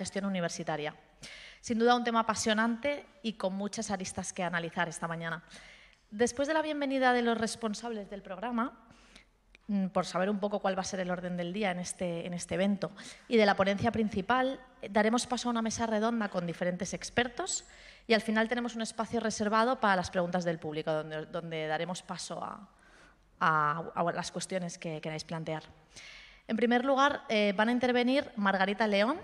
gestión universitaria. Sin duda un tema apasionante y con muchas aristas que analizar esta mañana. Después de la bienvenida de los responsables del programa, mm, por saber un poco cuál va a ser el orden del día en este, en este evento, y de la ponencia principal, daremos paso a una mesa redonda con diferentes expertos y al final tenemos un espacio reservado para las preguntas del público, donde, daremos paso a, las cuestiones que queráis plantear. En primer lugar, eh, van a intervenir Margarita León,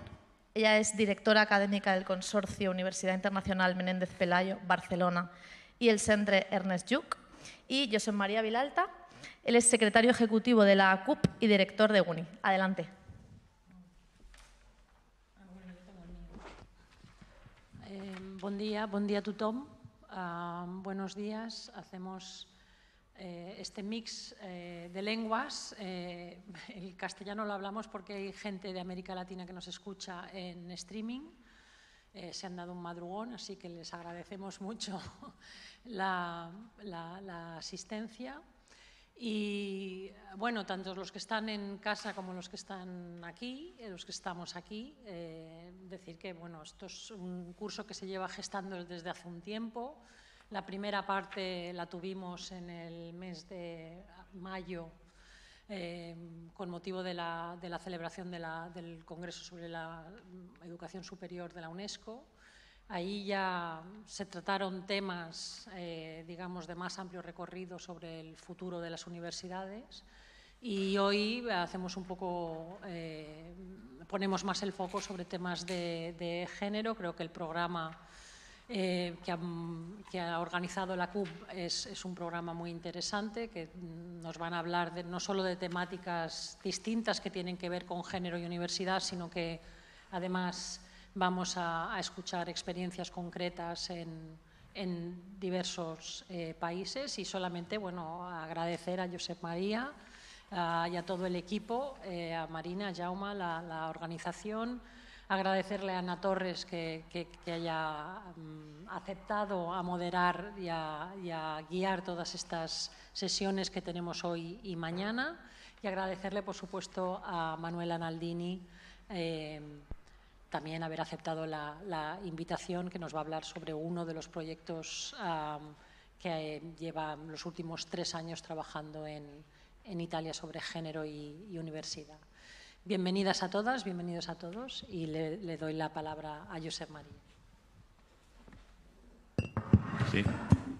ella es directora académica del Consorcio Universidad Internacional Menéndez Pelayo, Barcelona, y el Centre Ernest Yuc. Y José María Vilalta, él es secretario ejecutivo de la CUP y director de UNI. Adelante. Eh, buen día, buen día a todos. Ah, buenos días. Hacemos eh, este mix eh, de lenguas. Eh, el castellano lo hablamos porque hay gente de América Latina que nos escucha en streaming. se han dado un madrugón, así que les agradecemos mucho la, asistencia. Y bueno, tanto los que están en casa como los que están aquí, los que estamos aquí, decir que bueno, esto es un curso que se lleva gestando desde hace un tiempo. La primera parte la tuvimos en el mes de mayo eh, con motivo de la, celebración de la, del Congreso sobre la Educación Superior de la UNESCO. Ahí ya se trataron temas, eh, digamos, de más amplio recorrido sobre el futuro de las universidades y hoy hacemos un poco, eh, ponemos más el foco sobre temas de, de género. Creo que el programa eh, que, ha, organizado la CUP es, un programa muy interesante que nos van a hablar no solo de temáticas distintas que tienen que ver con género y universidad, sino que además vamos a, escuchar experiencias concretas en, diversos eh, países y solamente bueno, agradecer a Josep María y a todo el equipo, eh, a Marina, a Jauma, la organización agradecerle a Ana Torres que, haya mm, aceptado a moderar y a, guiar todas estas sesiones que tenemos hoy y mañana. Y agradecerle, por supuesto, a Manuel Analdini eh, también haber aceptado la, invitación que nos va a hablar sobre uno de los proyectos que eh, lleva los últimos tres años trabajando en, Italia sobre género y universidad. Bienvenidas a todas, bienvenidos a todos y le, doy la palabra a Josep María. Sí,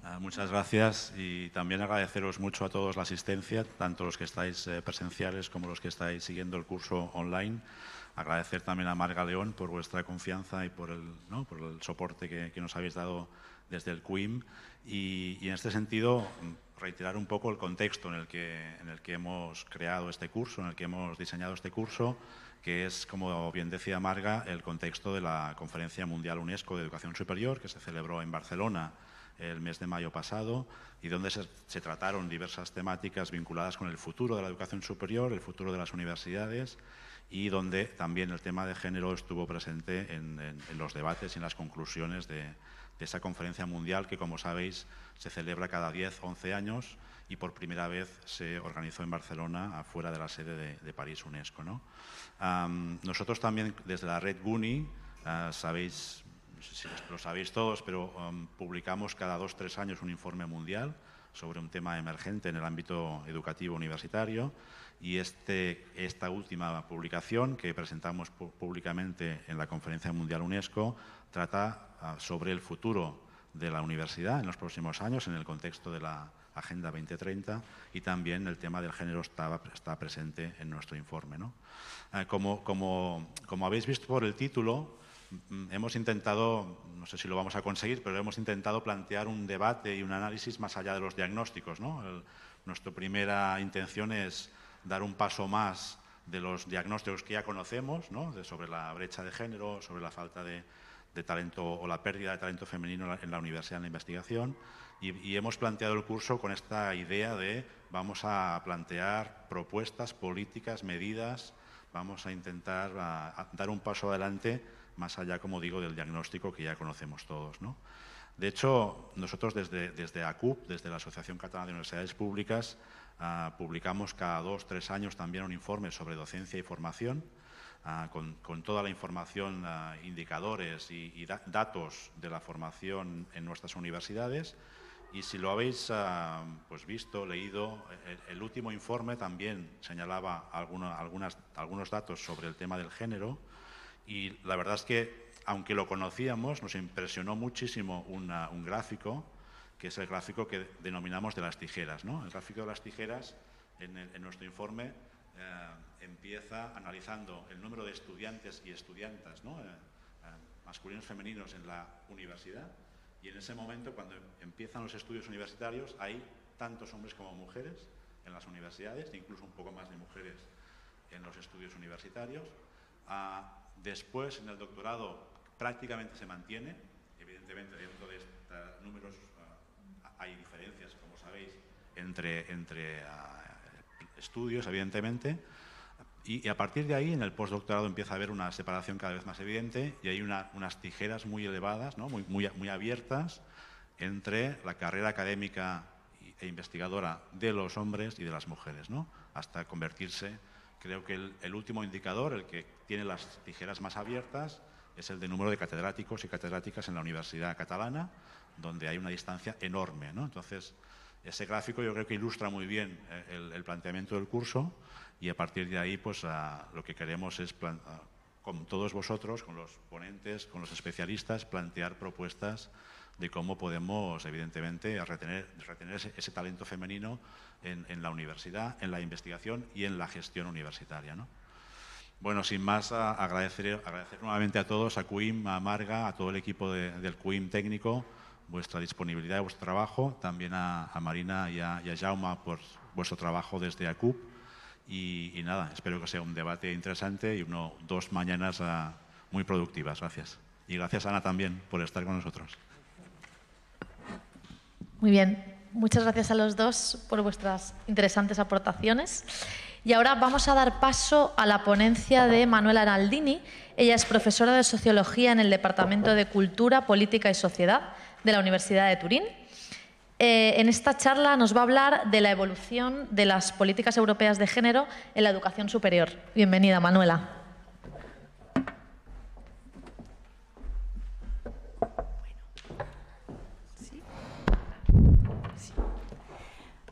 ah, muchas gracias y también agradeceros mucho a todos la asistencia, tanto los que estáis eh, presenciales como los que estáis siguiendo el curso online. Agradecer también a Marga León por vuestra confianza y por el, ¿no? por el soporte que, que nos habéis dado desde el CUIM y, en este sentido reiterar un poco el contexto en el, que, en el que hemos creado este curso, en el que hemos diseñado este curso, que es, como bien decía Marga, el contexto de la Conferencia Mundial UNESCO de Educación Superior, que se celebró en Barcelona el mes de mayo pasado y donde se, trataron diversas temáticas vinculadas con el futuro de la educación superior, el futuro de las universidades y donde también el tema de género estuvo presente en, en los debates y en las conclusiones de, de esa conferencia mundial que, como sabéis, se celebra cada 10, 11 años y por primera vez se organizó en Barcelona, afuera de la sede de, París UNESCO. nosotros también, desde la red GUNI, ah, sabéis, si lo sabéis todos, pero um, publicamos cada dos, tres años un informe mundial sobre un tema emergente en el ámbito educativo universitario y este, esta última publicación que presentamos públicamente en la Conferencia Mundial UNESCO trata ah, sobre el futuro de la universidad en los próximos años en el contexto de la Agenda 2030 y también el tema del género está, presente en nuestro informe. ¿no? Ah, como, como, habéis visto por el título, mm, hemos intentado, no sé si lo vamos a conseguir, pero hemos intentado plantear un debate y un análisis más allá de los diagnósticos. nuestra primera intención es dar un paso más de los diagnósticos que ya conocemos, de, sobre la brecha de género, sobre la falta de de talento o la pérdida de talento femenino en la universidad en la investigación. Y, hemos planteado el curso con esta idea de vamos a plantear propuestas, políticas, medidas, vamos a intentar dar un paso adelante más allá, como digo, del diagnóstico que ya conocemos todos. De hecho, nosotros desde, desde ACUP, desde la Asociación Catalana de Universidades Públicas, ah, publicamos cada dos, tres años también un informe sobre docencia y formación, Ah, con, toda la información, ah, indicadores y, datos de la formación en nuestras universidades. Y si lo habéis ah, pues visto, leído, e, e, el, último informe también señalaba algunas, algunos datos sobre el tema del género. Y la verdad es que, aunque lo conocíamos, nos impresionó muchísimo un gráfico, que es el gráfico que denominamos de las tijeras. ¿no? El gráfico de las tijeras en nuestro informe eh, empieza analizando el número de estudiantes y estudiantas, ¿no? eh, eh masculinos femeninos en la universidad, y en ese momento, cuando empiezan los estudios universitarios, hay tantos hombres como mujeres en las universidades, incluso un poco más de mujeres en los estudios universitarios. Ah, después, en el doctorado, prácticamente se mantiene, evidentemente dentro de estos números ah, hay diferencias, como sabéis, entre, entre, ah, estudios, evidentemente, y, a partir de ahí, en el postdoctorado empieza a haber una separación cada vez más evidente y hay unas tijeras muy elevadas, muy, muy, muy abiertas, entre la carrera académica e investigadora de los hombres y de las mujeres, ¿no? hasta convertirse, creo que el, último indicador, el que tiene las tijeras más abiertas, es el de número de catedráticos y catedráticas en la Universidad Catalana, donde hay una distancia enorme. Entonces, ese gráfico yo creo que ilustra muy bien eh, el, planteamiento del curso y a partir de ahí pues lo que queremos es con todos vosotros, con los ponentes, con los especialistas, plantear propuestas de cómo podemos, evidentemente, retener, retener ese, talento femenino en, la universidad, en la investigación y en la gestión universitaria. Bueno, sin más, agradecer, agradecer, nuevamente a todos, a CUIM, a Marga, a todo el equipo del CUIM técnico, vuestra disponibilidad y vuestro trabajo, también a, Marina y a, Jauma por vuestro trabajo desde ACUP. Y, nada, espero que sea un debate interesante y uno, dos mañanas ah, muy productivas. Gracias. Y gracias, Ana, también por estar con nosotros. Muy bien. Muchas gracias a los dos por vuestras interesantes aportaciones. Y ahora vamos a dar paso a la ponencia de Manuela Araldini. Ella es profesora de Sociología en el Departamento de Cultura, Política y Sociedad de la Universidad de Turín. Eh, en esta charla nos va a hablar de la evolución de las políticas europeas de género en la educación superior. Bienvenida, Manuela.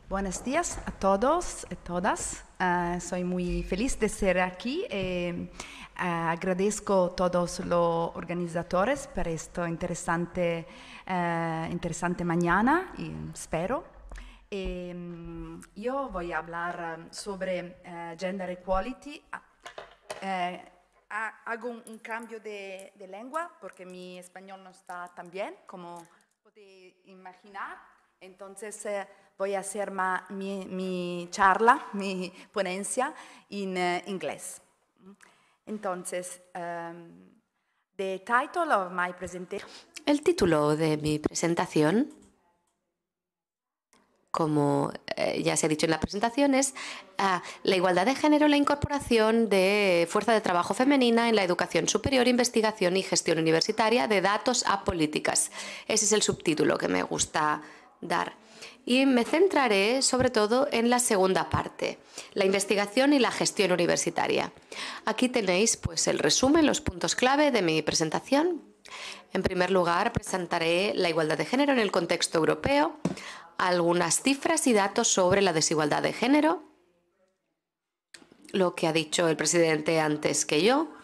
Buenos días a todos y todas. Eh, soy muy feliz de ser aquí. Eh, agradezco a todos los organizadores por esta interesante, eh, interesante mañana espero em, yo voy a hablar um, sobre eh, gender equality. Ah, eh, hago un, cambio de, lengua porque mi español no está tan bien como podéis imaginar. Entonces voy a hacer mi, mi, charla, mi ponencia en inglés. Entonces, em, El título de mi presentación, como eh, ya se ha dicho en la presentación, es ah, La igualdad de género, la incorporación de fuerza de trabajo femenina en la educación superior, investigación y gestión universitaria de datos a políticas. Ese es el subtítulo que me gusta dar y me centraré sobre todo en la segunda parte, la investigación y la gestión universitaria. Aquí tenéis pues el resumen, los puntos clave de mi presentación. En primer lugar, presentaré la igualdad de género en el contexto europeo, algunas cifras y datos sobre la desigualdad de género, lo que ha dicho el presidente antes que yo,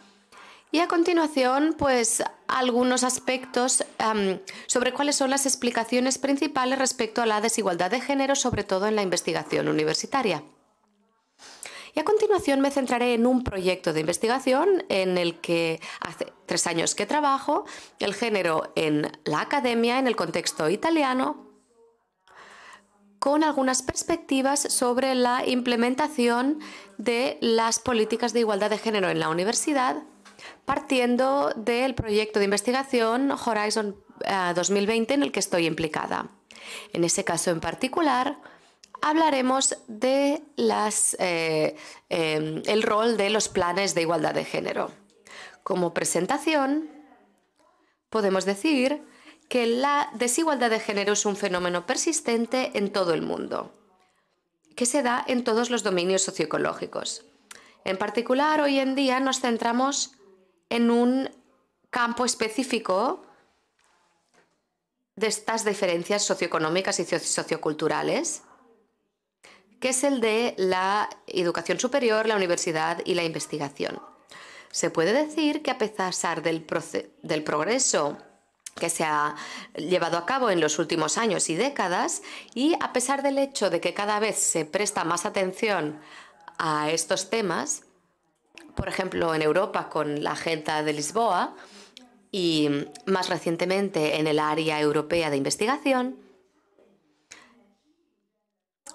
y a continuación, pues algunos aspectos sobre cuáles son las explicaciones principales respecto a la desigualdad de género, sobre todo en la investigación universitaria. Y a continuación me centraré en un proyecto de investigación en el que hace tres años que trabajo, el género en la academia, en el contexto italiano, con algunas perspectivas sobre la implementación de las políticas de igualdad de género en la universidad partiendo del proyecto de investigación Horizon 2020 eh, en el que estoy implicada. En ese caso en particular, hablaremos de eh, eh, rol de los planes de igualdad de género. Como presentación, podemos decir que la desigualdad de género es un fenómeno persistente en todo el mundo, que se da en todos los dominios socioecológicos. En particular, hoy en día nos centramos en un campo específico de estas diferencias socioeconómicas y socioculturales, que es el de la educación superior, la universidad y la investigación. Se puede decir que a pesar del, del progreso que se ha llevado a cabo en los últimos años y décadas y a pesar del hecho de que cada vez se presta más atención a estos temas, por ejemplo, en Europa con la Agenda de Lisboa y mm, más recientemente en el área europea de investigación,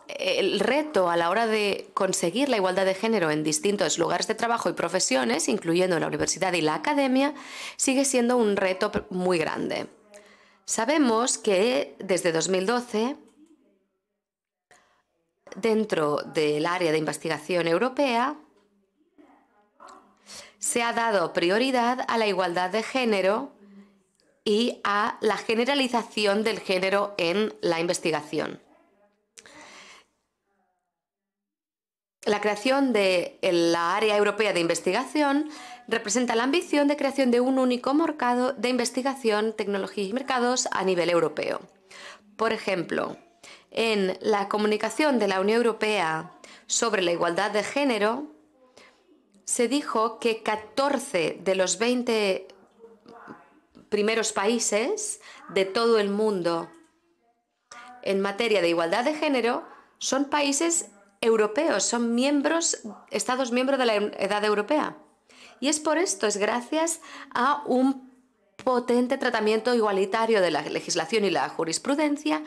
el reto a la hora de conseguir la igualdad de género en distintos lugares de trabajo y profesiones, incluyendo la universidad y la academia, sigue siendo un reto muy grande. Sabemos que desde 2012, dentro del área de investigación europea, se ha dado prioridad a la igualdad de género y a la generalización del género en la investigación. La creación de la Área Europea de Investigación representa la ambición de creación de un único mercado de investigación, tecnología y mercados a nivel europeo. Por ejemplo, en la comunicación de la Unión Europea sobre la igualdad de género, se dijo que 14 de los 20 primeros países de todo el mundo en materia de igualdad de género son países europeos, son miembros, Estados miembros de la Edad Europea. Y es por esto, es gracias a un potente tratamiento igualitario de la legislación y la jurisprudencia,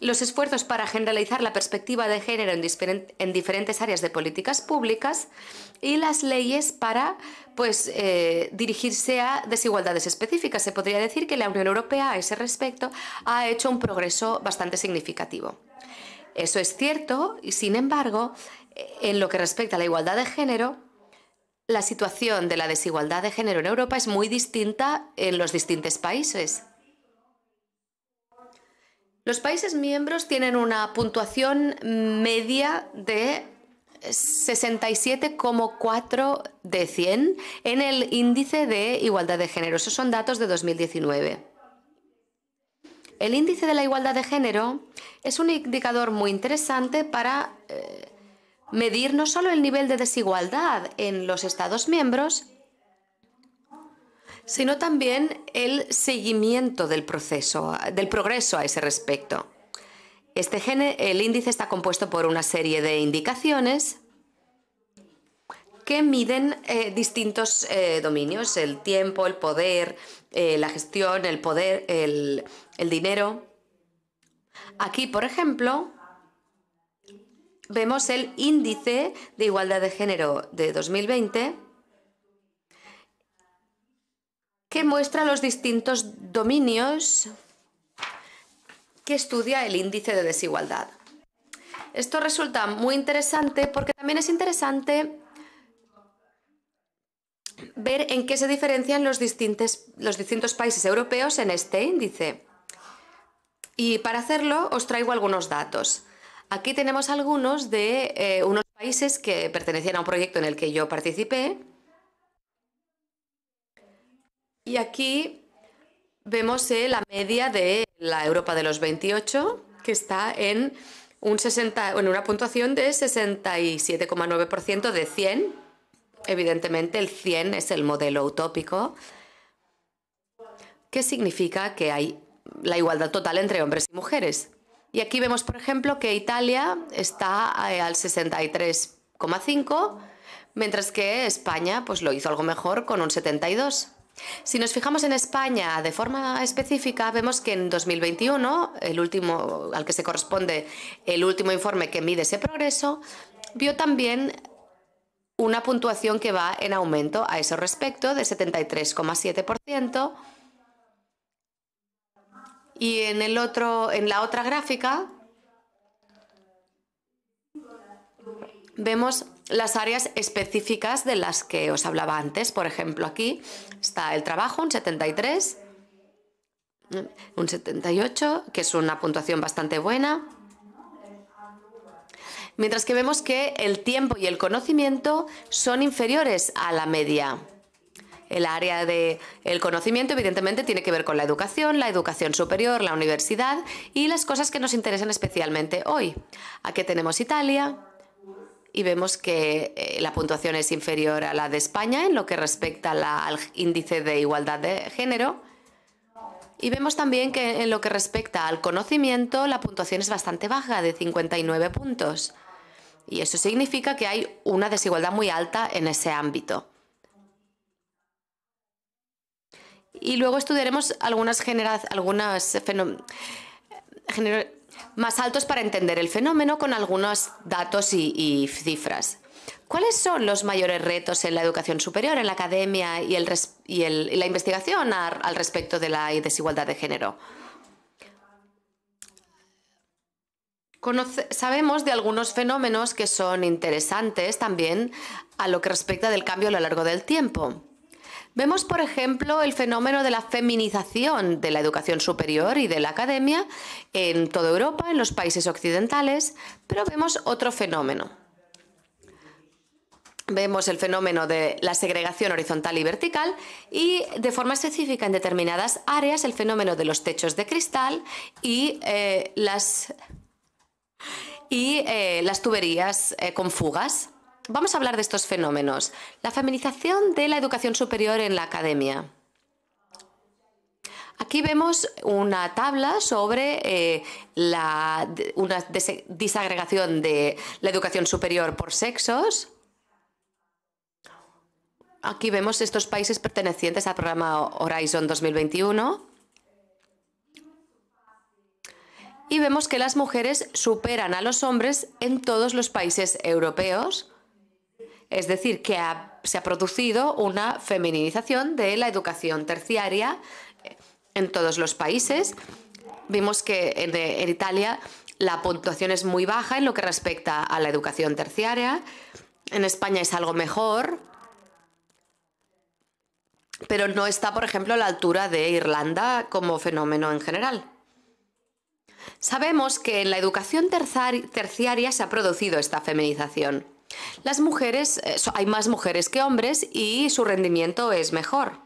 los esfuerzos para generalizar la perspectiva de género en, diferentes áreas de políticas públicas y las leyes para pues, eh, dirigirse a desigualdades específicas. Se podría decir que la Unión Europea a ese respecto ha hecho un progreso bastante significativo. Eso es cierto y, sin embargo, en lo que respecta a la igualdad de género, la situación de la desigualdad de género en Europa es muy distinta en los distintos países. Los países miembros tienen una puntuación media de 67,4 de 100 en el índice de igualdad de género. Esos son datos de 2019. El índice de la igualdad de género es un indicador muy interesante para eh, medir no solo el nivel de desigualdad en los Estados miembros, sino también el seguimiento del proceso, del progreso a ese respecto. Este el índice está compuesto por una serie de indicaciones que miden eh, distintos eh, dominios, el tiempo, el poder, eh, la gestión, el poder, el dinero. Aquí, por ejemplo, vemos el índice de igualdad de género de 2020 que muestra los distintos dominios que estudia el índice de desigualdad. Esto resulta muy interesante porque también es interesante ver en qué se diferencian los distintos, los distintos países europeos en este índice. Y para hacerlo os traigo algunos datos. Aquí tenemos algunos de eh, unos países que pertenecían a un proyecto en el que yo participé. Y aquí vemos eh, la media de la Europa de los 28, que está en, un 60, en una puntuación de 67,9% de 100. Evidentemente el 100 es el modelo utópico, que significa que hay la igualdad total entre hombres y mujeres. Y aquí vemos, por ejemplo, que Italia está eh, al 63,5, mientras que España pues, lo hizo algo mejor con un 72. Si nos fijamos en España de forma específica, vemos que en 2021, el último al que se corresponde el último informe que mide ese progreso, vio también una puntuación que va en aumento a ese respecto de 73,7% y en, el otro, en la otra gráfica vemos las áreas específicas de las que os hablaba antes. Por ejemplo, aquí está el trabajo, un 73, un 78, que es una puntuación bastante buena. Mientras que vemos que el tiempo y el conocimiento son inferiores a la media el área del conocimiento, evidentemente, tiene que ver con la educación, la educación superior, la universidad y las cosas que nos interesan especialmente hoy. Aquí tenemos Italia y vemos que eh, la puntuación es inferior a la de España en lo que respecta al índice de igualdad de género. Y vemos también que en lo que respecta al conocimiento, la puntuación es bastante baja, de 59 puntos. Y eso significa que hay una desigualdad muy alta en ese ámbito. Y luego estudiaremos algunas, fenómenos más altos para entender el fenómeno con algunos datos y, cifras. ¿Cuáles son los mayores retos en la educación superior, en la academia y, y, la investigación al respecto de la desigualdad de género? sabemos de algunos fenómenos que son interesantes también a lo que respecta del cambio a lo largo del tiempo. Vemos, por ejemplo, el fenómeno de la feminización de la educación superior y de la academia en toda Europa, en los países occidentales, pero vemos otro fenómeno. Vemos el fenómeno de la segregación horizontal y vertical y de forma específica en determinadas áreas el fenómeno de los techos de cristal y eh, las y eh, las tuberías eh, con fugas vamos a hablar de estos fenómenos. La feminización de la educación superior en la academia. Aquí vemos una tabla sobre eh, la, una desagregación de la educación superior por sexos. Aquí vemos estos países pertenecientes al programa Horizon 2021. Y vemos que las mujeres superan a los hombres en todos los países europeos. Es decir, que se ha producido una feminización de la educación terciaria eh, en todos los países. Vimos que eh, en Italia la puntuación es muy baja en lo que respecta a la educación terciaria. En España es algo mejor, pero no está, por ejemplo, a la altura de Irlanda como fenómeno en general. Sabemos que en la educación terciaria se ha producido esta feminización. Las mujeres, eh, hay más mujeres que hombres y su rendimiento es mejor.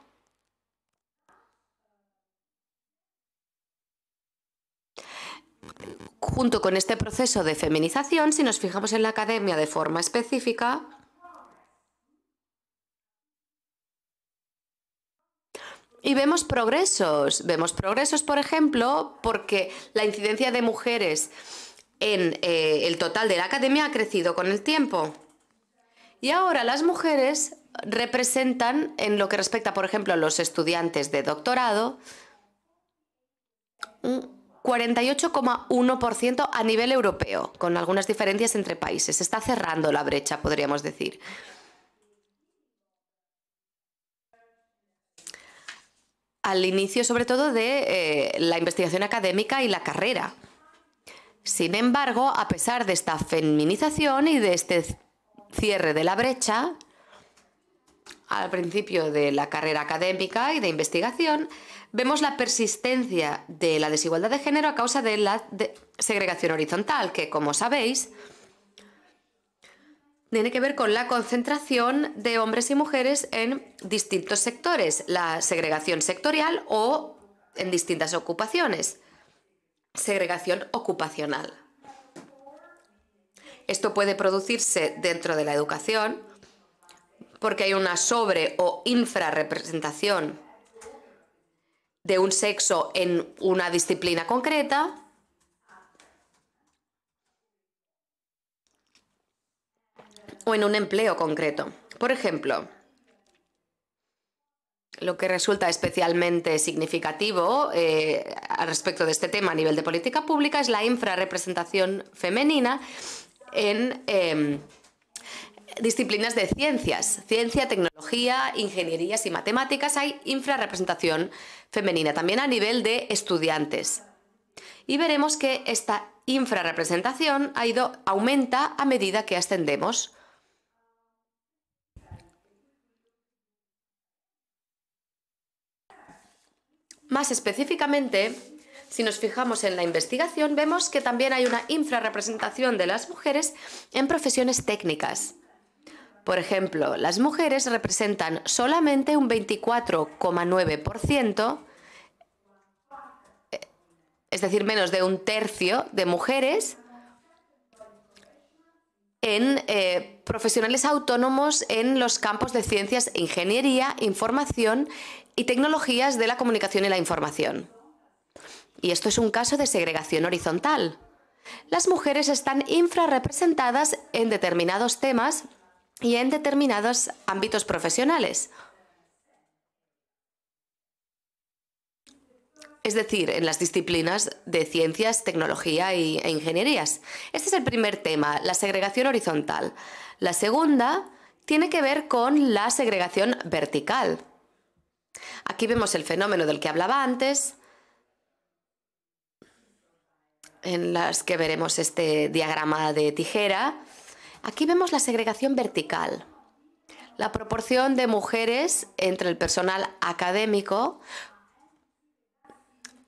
Junto con este proceso de feminización, si nos fijamos en la academia de forma específica, y vemos progresos, vemos progresos, por ejemplo, porque la incidencia de mujeres en eh, el total de la academia ha crecido con el tiempo. Y ahora las mujeres representan, en lo que respecta, por ejemplo, a los estudiantes de doctorado, un 48,1% a nivel europeo, con algunas diferencias entre países. Se está cerrando la brecha, podríamos decir. Al inicio, sobre todo, de eh, la investigación académica y la carrera. Sin embargo, a pesar de esta feminización y de este cierre de la brecha, al principio de la carrera académica y de investigación, vemos la persistencia de la desigualdad de género a causa de la segregación horizontal, que como sabéis, tiene que ver con la concentración de hombres y mujeres en distintos sectores, la segregación sectorial o en distintas ocupaciones segregación ocupacional. Esto puede producirse dentro de la educación porque hay una sobre o infrarrepresentación de un sexo en una disciplina concreta o en un empleo concreto. Por ejemplo, lo que resulta especialmente significativo eh, al respecto de este tema a nivel de política pública es la infrarrepresentación femenina en eh, disciplinas de ciencias, ciencia, tecnología, ingenierías y matemáticas. Hay infrarrepresentación femenina también a nivel de estudiantes. Y veremos que esta infrarrepresentación ha ido, aumenta a medida que ascendemos Más específicamente, si nos fijamos en la investigación, vemos que también hay una infrarrepresentación de las mujeres en profesiones técnicas. Por ejemplo, las mujeres representan solamente un 24,9%, eh, es decir, menos de un tercio de mujeres en eh, profesionales autónomos en los campos de ciencias, ingeniería, información y tecnologías de la comunicación y la información. Y esto es un caso de segregación horizontal. Las mujeres están infrarrepresentadas en determinados temas y en determinados ámbitos profesionales. Es decir, en las disciplinas de ciencias, tecnología y, e ingenierías. Este es el primer tema, la segregación horizontal. La segunda tiene que ver con la segregación vertical. Aquí vemos el fenómeno del que hablaba antes, en las que veremos este diagrama de tijera. Aquí vemos la segregación vertical, la proporción de mujeres entre el personal académico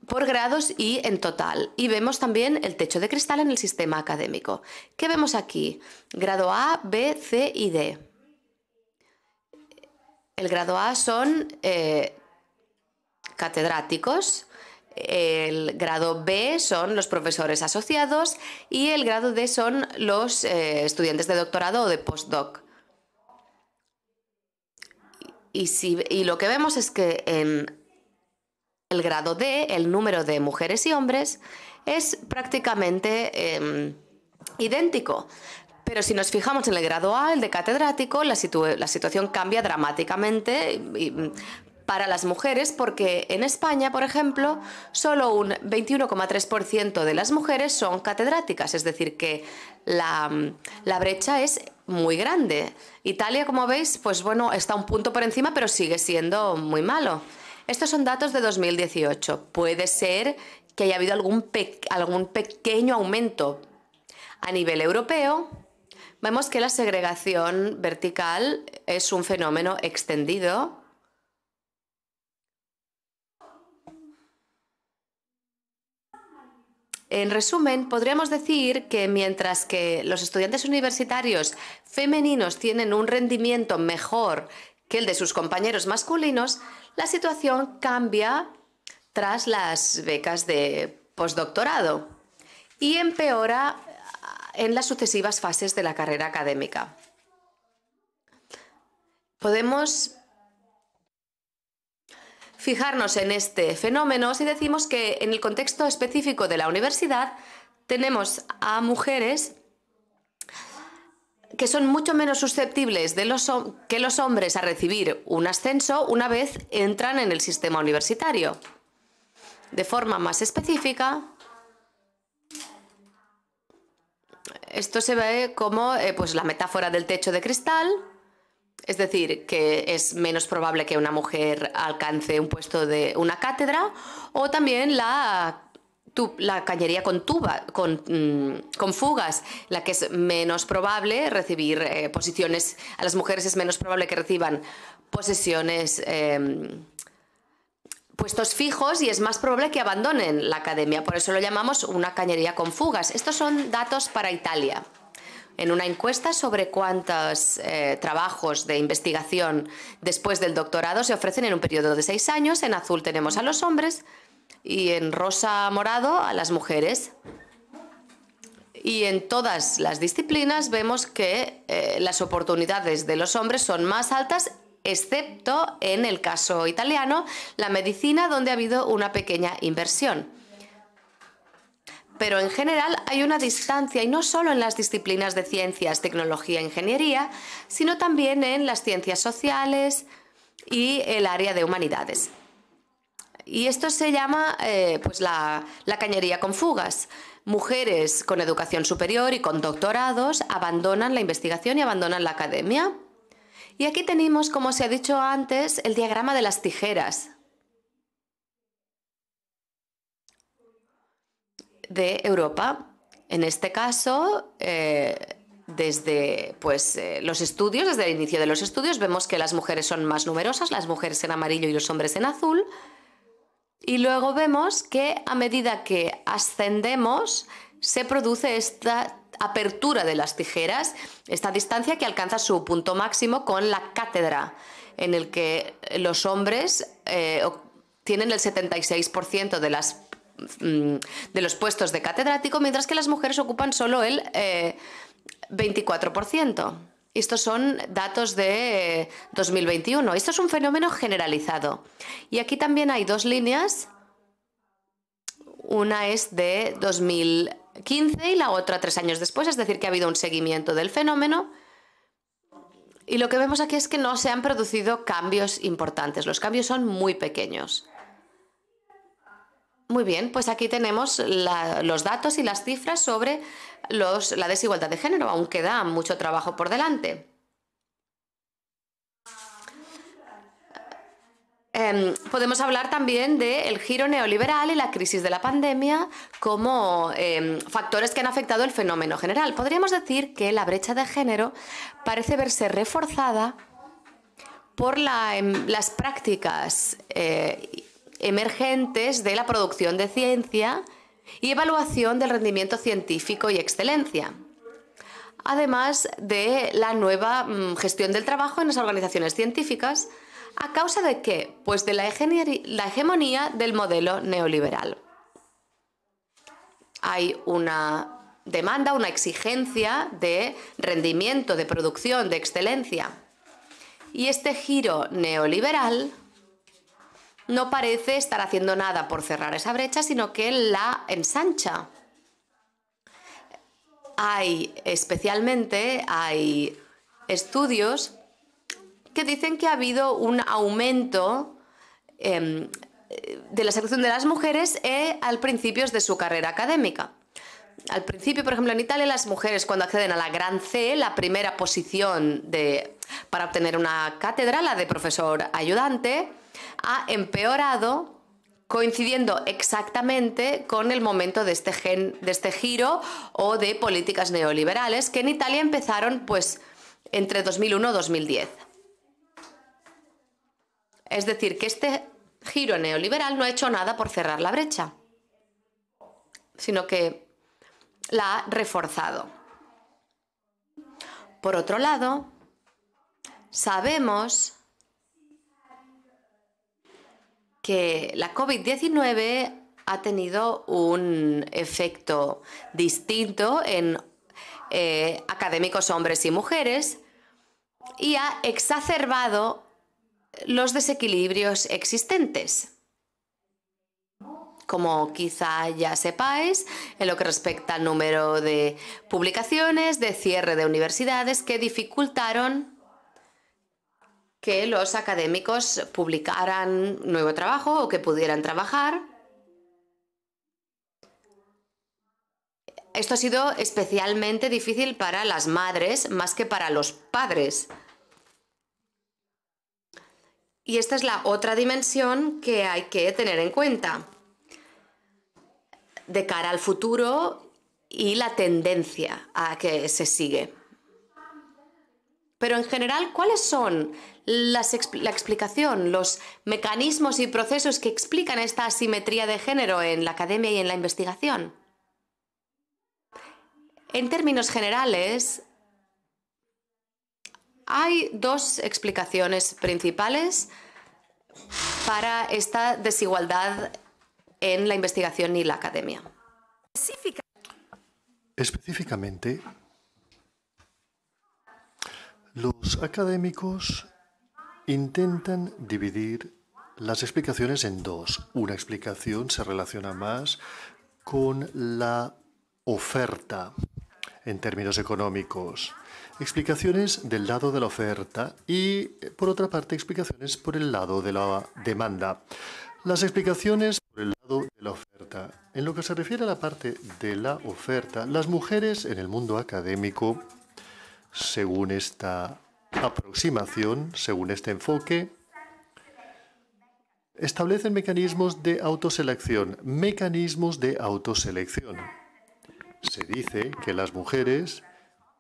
por grados y en total. Y vemos también el techo de cristal en el sistema académico. ¿Qué vemos aquí? Grado A, B, C y D. El grado A son eh, catedráticos, el grado B son los profesores asociados y el grado D son los eh, estudiantes de doctorado o de postdoc. Y, lo que vemos es que en el grado D, el número de mujeres y hombres, es prácticamente em, idéntico. Pero si nos fijamos en el grado A, el de catedrático, la, situación cambia dramáticamente mm, para las mujeres porque en España, por ejemplo, solo un 21,3% de las mujeres son catedráticas, es decir, que mm, la, brecha es muy grande. Italia, como veis, pues bueno, está un punto por encima, pero sigue siendo muy malo. Estos son datos de 2018. Puede ser que haya habido algún, algún pequeño aumento. A nivel europeo, Vemos que la segregación vertical es un fenómeno extendido En resumen, podríamos decir que mientras que los estudiantes universitarios femeninos tienen un rendimiento mejor que el de sus compañeros masculinos, la situación cambia tras las becas de postdoctorado y empeora en las sucesivas fases de la carrera académica. Podemos fijarnos en este fenómeno si decimos que en el contexto específico de la universidad tenemos a mujeres que son mucho menos susceptibles de que los hombres a recibir un ascenso una vez entran en el sistema universitario. De forma más específica, Esto se ve como eh, pues la metáfora del techo de cristal, es decir, que es menos probable que una mujer alcance un puesto de una cátedra, o también la, la cañería con, tuba, mm, con, fugas, la que es menos probable recibir eh, posiciones, a las mujeres es menos probable que reciban posesiones, em, puestos fijos y es más probable que abandonen la academia. Por eso lo llamamos una cañería con fugas. Estos son datos para Italia. En una encuesta sobre cuántos eh, trabajos de investigación después del doctorado se ofrecen en un periodo de seis años, en azul tenemos a los hombres y en rosa morado a las mujeres. Y en todas las disciplinas vemos que eh, las oportunidades de los hombres son más altas excepto en el caso italiano, la medicina, donde ha habido una pequeña inversión. Pero en general hay una distancia y no solo en las disciplinas de ciencias, tecnología e ingeniería, sino también en las ciencias sociales y el área de humanidades. Y esto se llama eh, pues la cañería con fugas. Mujeres con educación superior y con doctorados abandonan la investigación y abandonan la academia. Y aquí tenemos, como se ha dicho antes, el diagrama de las tijeras de Europa. En este caso, eh, desde pues, eh, los estudios, desde el inicio de los estudios, vemos que las mujeres son más numerosas, las mujeres en amarillo y los hombres en azul. Y luego vemos que a medida que ascendemos, se produce esta apertura de las tijeras, esta distancia que alcanza su punto máximo con la cátedra, en el que los hombres eh, tienen el 76% de, las, mm, de los puestos de catedrático, mientras que las mujeres ocupan solo el 24%. Eh, Estos son datos de 2021. Eh, Esto es un fenómeno generalizado. Y aquí también hay dos líneas. Una es de 2021. 15 y la otra tres años después, es decir, que ha habido un seguimiento del fenómeno. Y lo que vemos aquí es que no se han producido cambios importantes, los cambios son muy pequeños. Muy bien, pues aquí tenemos los datos y las cifras sobre la desigualdad de género, aunque da mucho trabajo por delante. Em, podemos hablar también del giro neoliberal y la crisis de la pandemia como em, factores que han afectado el fenómeno general. Podríamos decir que la brecha de género parece verse reforzada por em, las prácticas eh, emergentes de la producción de ciencia y evaluación del rendimiento científico y excelencia además de la nueva mm, gestión del trabajo en las organizaciones científicas, ¿A causa de qué? Pues de la, hegemonía del modelo neoliberal. Hay una demanda, una exigencia de rendimiento, de producción, de excelencia. Y este giro neoliberal no parece estar haciendo nada por cerrar esa brecha, sino que la ensancha. Hay, especialmente, hay estudios que dicen que ha habido un aumento em, de la selección de las mujeres eh, al principio de su carrera académica. Al principio, por ejemplo, en Italia las mujeres cuando acceden a la gran C, la primera posición para obtener una cátedra, la de profesor ayudante, ha empeorado coincidiendo exactamente con el momento de este, de este giro o de políticas neoliberales que en Italia empezaron pues entre 2001 y 2010. Es decir, que este giro neoliberal no ha hecho nada por cerrar la brecha, sino que la ha reforzado. Por otro lado, sabemos que la COVID-19 ha tenido un efecto distinto en eh, académicos hombres y mujeres y ha exacerbado los desequilibrios existentes. Como quizá ya sepáis, en lo que respecta al número de publicaciones, de cierre de universidades que dificultaron que los académicos publicaran nuevo trabajo o que pudieran trabajar. Esto ha sido especialmente difícil para las madres más que para los padres. Y esta es la otra dimensión que hay que tener en cuenta de cara al futuro y la tendencia a que se sigue. Pero en general, ¿cuáles son las, la explicación, los mecanismos y procesos que explican esta asimetría de género en la academia y en la investigación? En términos generales, hay dos explicaciones principales para esta desigualdad en la investigación y la academia. Específicamente, los académicos intentan dividir las explicaciones en dos. Una explicación se relaciona más con la oferta en términos económicos Explicaciones del lado de la oferta y, eh, por otra parte, explicaciones por el lado de la demanda. Las explicaciones por el lado de la oferta. En lo que se refiere a la parte de la oferta, las mujeres en el mundo académico, según esta aproximación, según este enfoque, establecen mecanismos de autoselección, mecanismos de autoselección. Se dice que las mujeres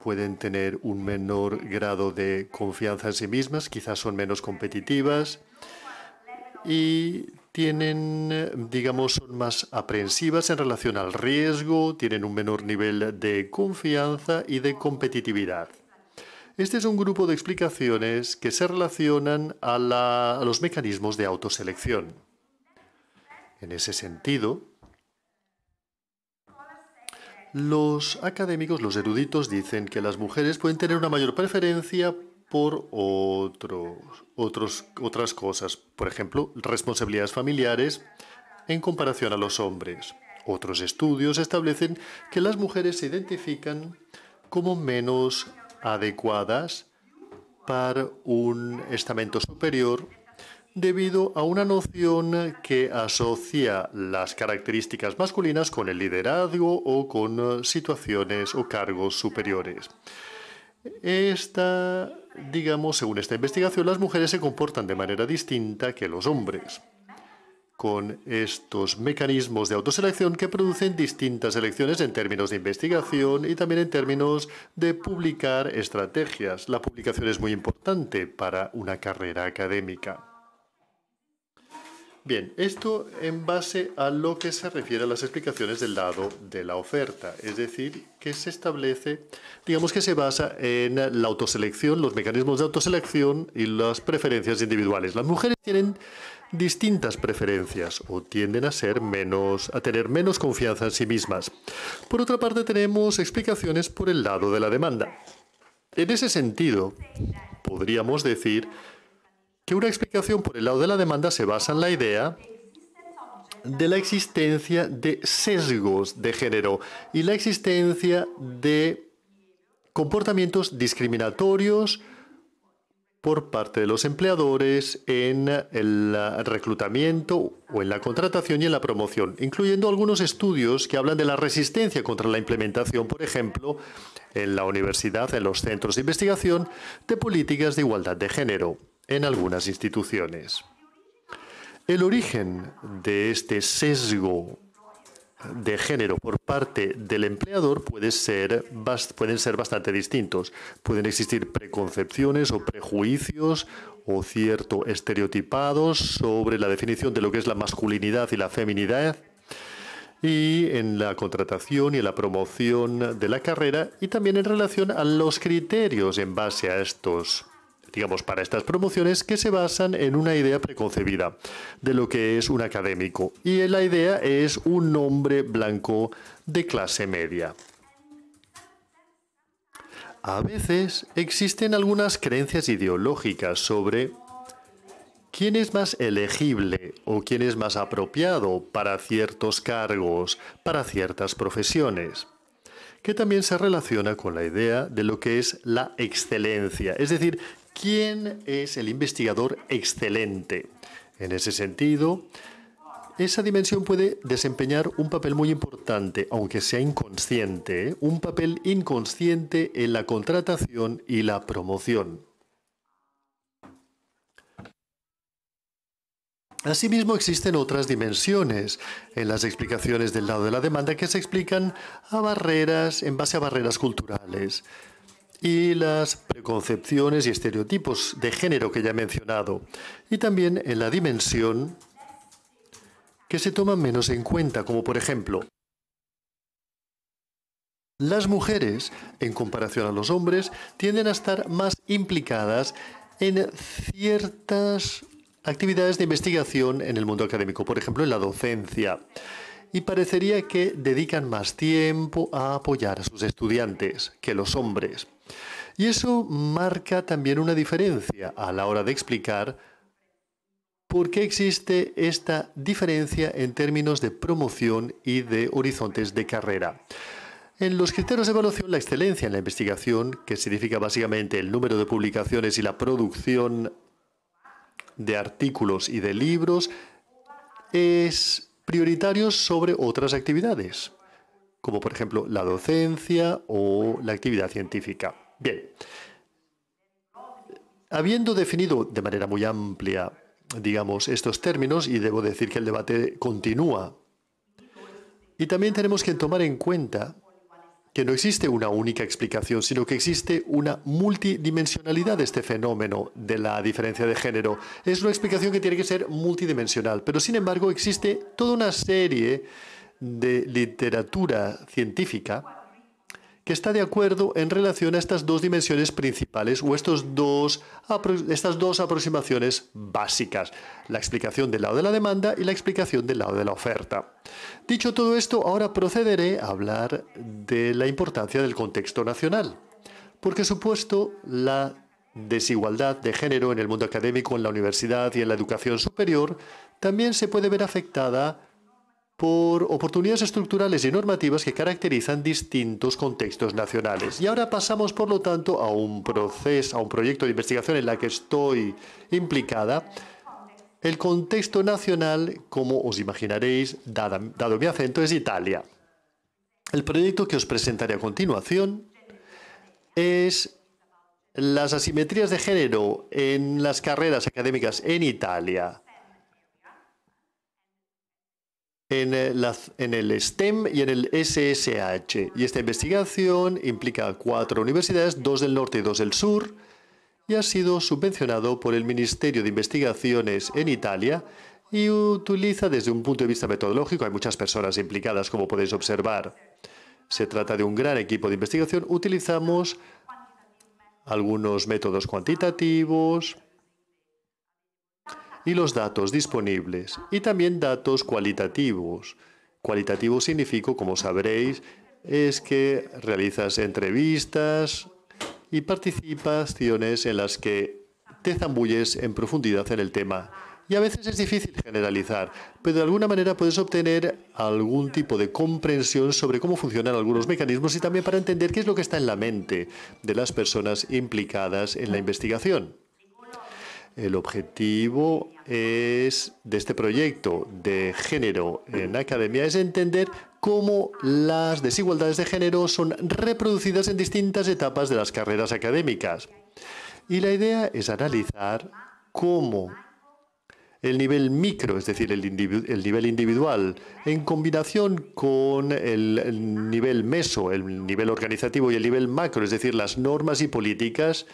pueden tener un menor grado de confianza en sí mismas, quizás son menos competitivas y tienen, digamos, son más aprensivas en relación al riesgo, tienen un menor nivel de confianza y de competitividad. Este es un grupo de explicaciones que se relacionan a, a los mecanismos de autoselección. En ese sentido, los académicos, los eruditos, dicen que las mujeres pueden tener una mayor preferencia por otros, otras cosas, por ejemplo, responsabilidades familiares en comparación a los hombres. Otros estudios establecen que las mujeres se identifican como menos adecuadas para un estamento superior debido a una noción que asocia las características masculinas con el liderazgo o con eh, situaciones o cargos superiores. Esta, digamos, según esta investigación, las mujeres se comportan de manera distinta que los hombres, con estos mecanismos de autoselección que producen distintas elecciones en términos de investigación y también en términos de publicar estrategias. La publicación es muy importante para una carrera académica. Bien, esto en base a lo que se refiere a las explicaciones del lado de la oferta, es decir, que se establece, digamos que se basa en la autoselección, los mecanismos de autoselección y las preferencias individuales. Las mujeres tienen distintas preferencias o tienden a ser menos a tener menos confianza en sí mismas. Por otra parte, tenemos explicaciones por el lado de la demanda. En ese sentido, podríamos decir que una explicación por el lado de la demanda se basa en la idea de la existencia de sesgos de género y la existencia de comportamientos discriminatorios por parte de los empleadores en el reclutamiento o en la contratación y en la promoción, incluyendo algunos estudios que hablan de la resistencia contra la implementación, por ejemplo, en la universidad, en los centros de investigación de políticas de igualdad de género en algunas instituciones. El origen de este sesgo de género por parte del empleador puede ser, pueden ser bastante distintos. Pueden existir preconcepciones o prejuicios o cierto estereotipados sobre la definición de lo que es la masculinidad y la feminidad y en la contratación y en la promoción de la carrera y también en relación a los criterios en base a estos digamos, para estas promociones que se basan en una idea preconcebida de lo que es un académico. Y la idea es un hombre blanco de clase media. A veces existen algunas creencias ideológicas sobre quién es más elegible o quién es más apropiado para ciertos cargos, para ciertas profesiones, que también se relaciona con la idea de lo que es la excelencia, es decir, ¿Quién es el investigador excelente? En ese sentido, esa dimensión puede desempeñar un papel muy importante, aunque sea inconsciente, ¿eh? un papel inconsciente en la contratación y la promoción. Asimismo, existen otras dimensiones en las explicaciones del lado de la demanda que se explican a barreras, en base a barreras culturales y las preconcepciones y estereotipos de género que ya he mencionado, y también en la dimensión que se toman menos en cuenta, como por ejemplo, las mujeres, en comparación a los hombres, tienden a estar más implicadas en ciertas actividades de investigación en el mundo académico, por ejemplo, en la docencia, y parecería que dedican más tiempo a apoyar a sus estudiantes que los hombres. Y eso marca también una diferencia a la hora de explicar por qué existe esta diferencia en términos de promoción y de horizontes de carrera. En los criterios de evaluación, la excelencia en la investigación, que significa básicamente el número de publicaciones y la producción de artículos y de libros, es prioritario sobre otras actividades, como por ejemplo la docencia o la actividad científica. Bien. Habiendo definido de manera muy amplia, digamos, estos términos, y debo decir que el debate continúa, y también tenemos que tomar en cuenta que no existe una única explicación, sino que existe una multidimensionalidad de este fenómeno de la diferencia de género. Es una explicación que tiene que ser multidimensional, pero sin embargo existe toda una serie de literatura científica que está de acuerdo en relación a estas dos dimensiones principales o estos dos, estas dos aproximaciones básicas, la explicación del lado de la demanda y la explicación del lado de la oferta. Dicho todo esto, ahora procederé a hablar de la importancia del contexto nacional, porque supuesto la desigualdad de género en el mundo académico, en la universidad y en la educación superior también se puede ver afectada por oportunidades estructurales y normativas que caracterizan distintos contextos nacionales. Y ahora pasamos, por lo tanto, a un proceso, a un proyecto de investigación en la que estoy implicada. El contexto nacional, como os imaginaréis, dado, dado mi acento, es Italia. El proyecto que os presentaré a continuación es las asimetrías de género en las carreras académicas en Italia en, eh, en el STEM y en el SSH. Y esta investigación implica cuatro universidades, dos del norte y dos del sur, y ha sido subvencionado por el Ministerio de Investigaciones en Italia y utiliza desde un punto de vista metodológico, hay muchas personas implicadas, como podéis observar. Se trata de un gran equipo de investigación. Utilizamos algunos métodos cuantitativos, y los datos disponibles y también datos cualitativos. Cualitativo significa, como sabréis, es que realizas entrevistas y participaciones en las que te zambulles en profundidad en el tema. Y a veces es difícil generalizar, pero de alguna manera puedes obtener algún tipo de comprensión sobre cómo funcionan algunos mecanismos y también para entender qué es lo que está en la mente de las personas implicadas en la investigación. El objetivo de este proyecto de género en academia es entender cómo las desigualdades de género son reproducidas en distintas etapas de las carreras académicas. Y la idea es analizar cómo el nivel micro, es decir, el, nivel individual, en combinación con el nivel meso, el nivel organizativo y el nivel macro, es decir, las normas y políticas,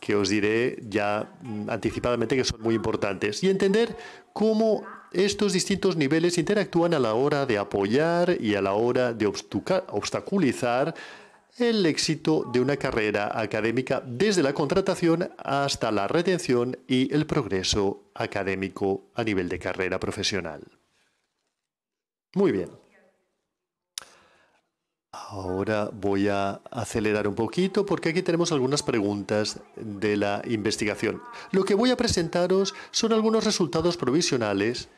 que os diré ya mm, anticipadamente que son muy importantes y entender cómo estos distintos niveles interactúan a la hora de apoyar y a la hora de obstaculizar el éxito de una carrera académica desde la contratación hasta la retención y el progreso académico a nivel de carrera profesional. Muy bien. Ahora voy a acelerar un poquito porque aquí tenemos algunas preguntas de la investigación. Lo que voy a presentaros son algunos resultados provisionales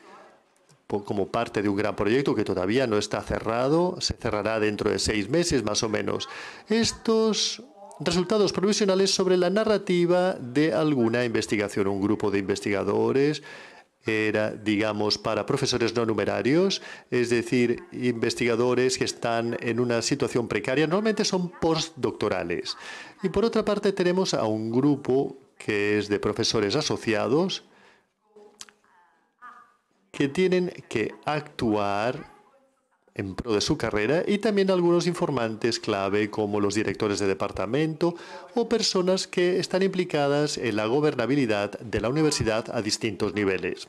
como parte de un gran proyecto que todavía no está cerrado, se cerrará dentro de seis meses más o menos. Estos resultados provisionales sobre la narrativa de alguna investigación, un grupo de investigadores era, digamos, para profesores no numerarios, es decir, investigadores que están en una situación precaria, normalmente son postdoctorales. Y por otra parte tenemos a un grupo que es de profesores asociados que tienen que actuar en pro de su carrera y también algunos informantes clave como los directores de departamento o personas que están implicadas en la gobernabilidad de la universidad a distintos niveles.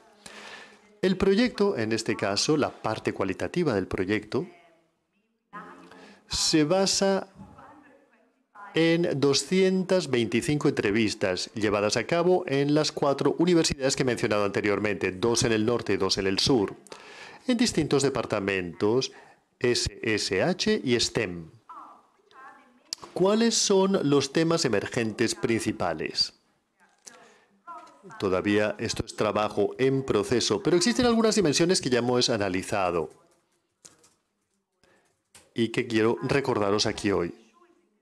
El proyecto, en este caso, la parte cualitativa del proyecto, se basa en 225 entrevistas llevadas a cabo en las cuatro universidades que he mencionado anteriormente, dos en el norte y dos en el sur en distintos departamentos SSH y STEM. ¿Cuáles son los temas emergentes principales? Todavía esto es trabajo en proceso, pero existen algunas dimensiones que ya hemos analizado y que quiero recordaros aquí hoy.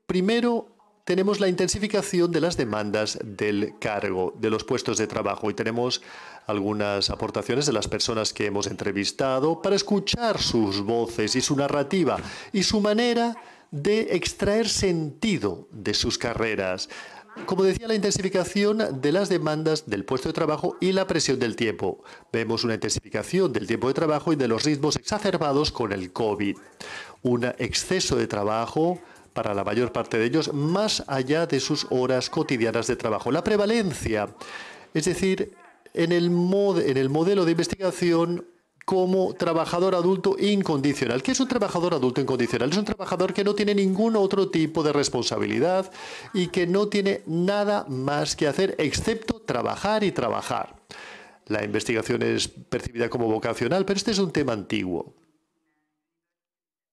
Primero, tenemos la intensificación de las demandas del cargo, de los puestos de trabajo y tenemos algunas aportaciones de las personas que hemos entrevistado para escuchar sus voces y su narrativa y su manera de extraer sentido de sus carreras. Como decía, la intensificación de las demandas del puesto de trabajo y la presión del tiempo. Vemos una intensificación del tiempo de trabajo y de los ritmos exacerbados con el COVID. Un exceso de trabajo para la mayor parte de ellos más allá de sus horas cotidianas de trabajo. La prevalencia, es decir, en el, en el modelo de investigación como trabajador adulto incondicional. ¿Qué es un trabajador adulto incondicional? Es un trabajador que no tiene ningún otro tipo de responsabilidad y que no tiene nada más que hacer excepto trabajar y trabajar. La investigación es percibida como vocacional, pero este es un tema antiguo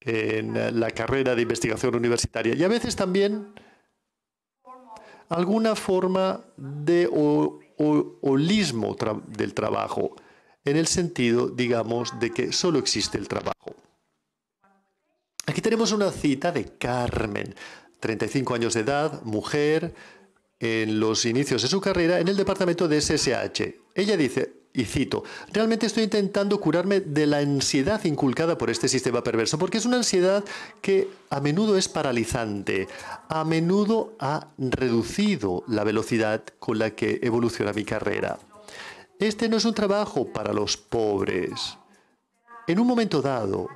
en la carrera de investigación universitaria y a veces también alguna forma de holismo del trabajo, en el sentido, digamos, de que solo existe el trabajo. Aquí tenemos una cita de Carmen, 35 años de edad, mujer, en los inicios de su carrera en el departamento de SSH. Ella dice, y cito, realmente estoy intentando curarme de la ansiedad inculcada por este sistema perverso, porque es una ansiedad que a menudo es paralizante, a menudo ha reducido la velocidad con la que evoluciona mi carrera. Este no es un trabajo para los pobres. En un momento dado,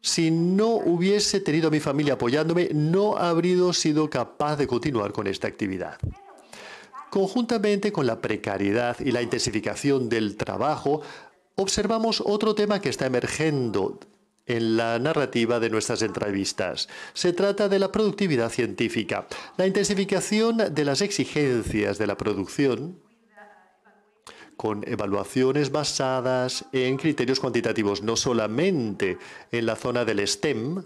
si no hubiese tenido a mi familia apoyándome, no habría sido capaz de continuar con esta actividad. Conjuntamente con la precariedad y la intensificación del trabajo, observamos otro tema que está emergiendo en la narrativa de nuestras entrevistas. Se trata de la productividad científica, la intensificación de las exigencias de la producción con evaluaciones basadas en criterios cuantitativos, no solamente en la zona del STEM,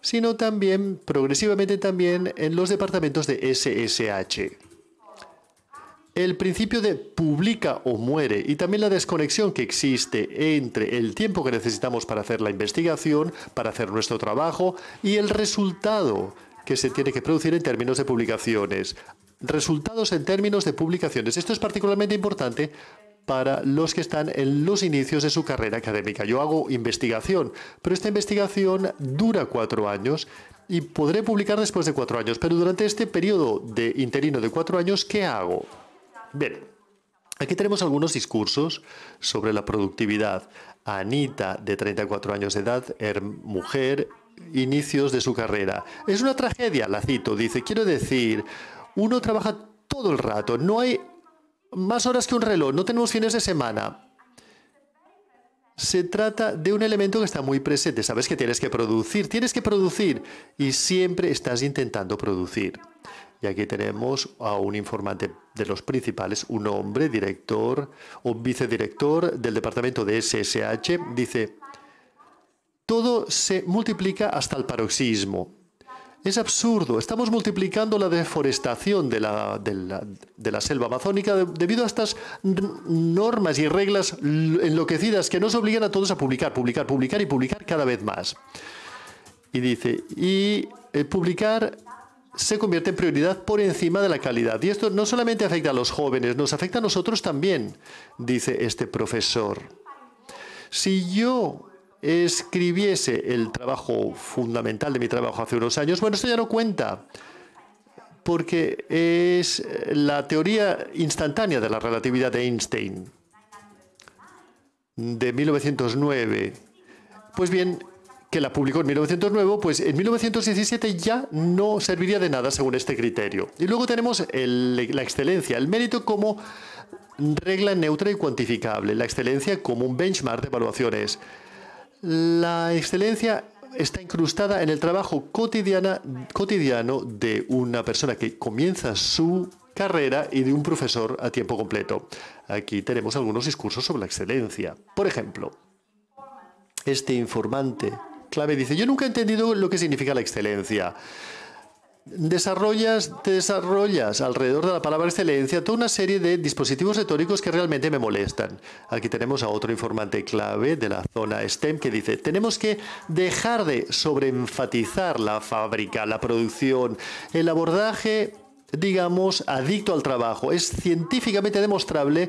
sino también progresivamente también en los departamentos de SSH el principio de publica o muere y también la desconexión que existe entre el tiempo que necesitamos para hacer la investigación, para hacer nuestro trabajo y el resultado que se tiene que producir en términos de publicaciones. Resultados en términos de publicaciones. Esto es particularmente importante para los que están en los inicios de su carrera académica. Yo hago investigación, pero esta investigación dura cuatro años y podré publicar después de cuatro años, pero durante este periodo de interino de cuatro años, ¿qué hago? Bien, aquí tenemos algunos discursos sobre la productividad. Anita, de 34 años de edad, mujer, inicios de su carrera. Es una tragedia, la cito, dice, quiero decir, uno trabaja todo el rato, no hay más horas que un reloj, no tenemos fines de semana. Se trata de un elemento que está muy presente, sabes que tienes que producir, tienes que producir y siempre estás intentando producir. Y aquí tenemos a un informante de los principales, un hombre, director, o vicedirector del departamento de SSH, dice, todo se multiplica hasta el paroxismo. Es absurdo, estamos multiplicando la deforestación de la, de la selva amazónica debido a estas normas y reglas enloquecidas que nos obligan a todos a publicar, publicar, publicar y publicar cada vez más. Y dice, y eh, publicar se convierte en prioridad por encima de la calidad. Y esto no solamente afecta a los jóvenes, nos afecta a nosotros también, dice este profesor. Si yo escribiese el trabajo fundamental de mi trabajo hace unos años, bueno, esto ya no cuenta, porque es la teoría instantánea de la relatividad de Einstein, de 1909. Pues bien, que la publicó en 1909, pues en 1917 ya no serviría de nada según este criterio. Y luego tenemos la excelencia, el mérito como regla neutra y cuantificable, la excelencia como un benchmark de evaluaciones. La excelencia está incrustada en el trabajo cotidiana, cotidiano de una persona que comienza su carrera y de un profesor a tiempo completo. Aquí tenemos algunos discursos sobre la excelencia. Por ejemplo, este informante clave dice, yo nunca he entendido lo que significa la excelencia. Desarrollas, te desarrollas alrededor de la palabra excelencia toda una serie de dispositivos retóricos que realmente me molestan. Aquí tenemos a otro informante clave de la zona STEM que dice, tenemos que dejar de sobreenfatizar la fábrica, la producción, el abordaje digamos, adicto al trabajo. Es científicamente demostrable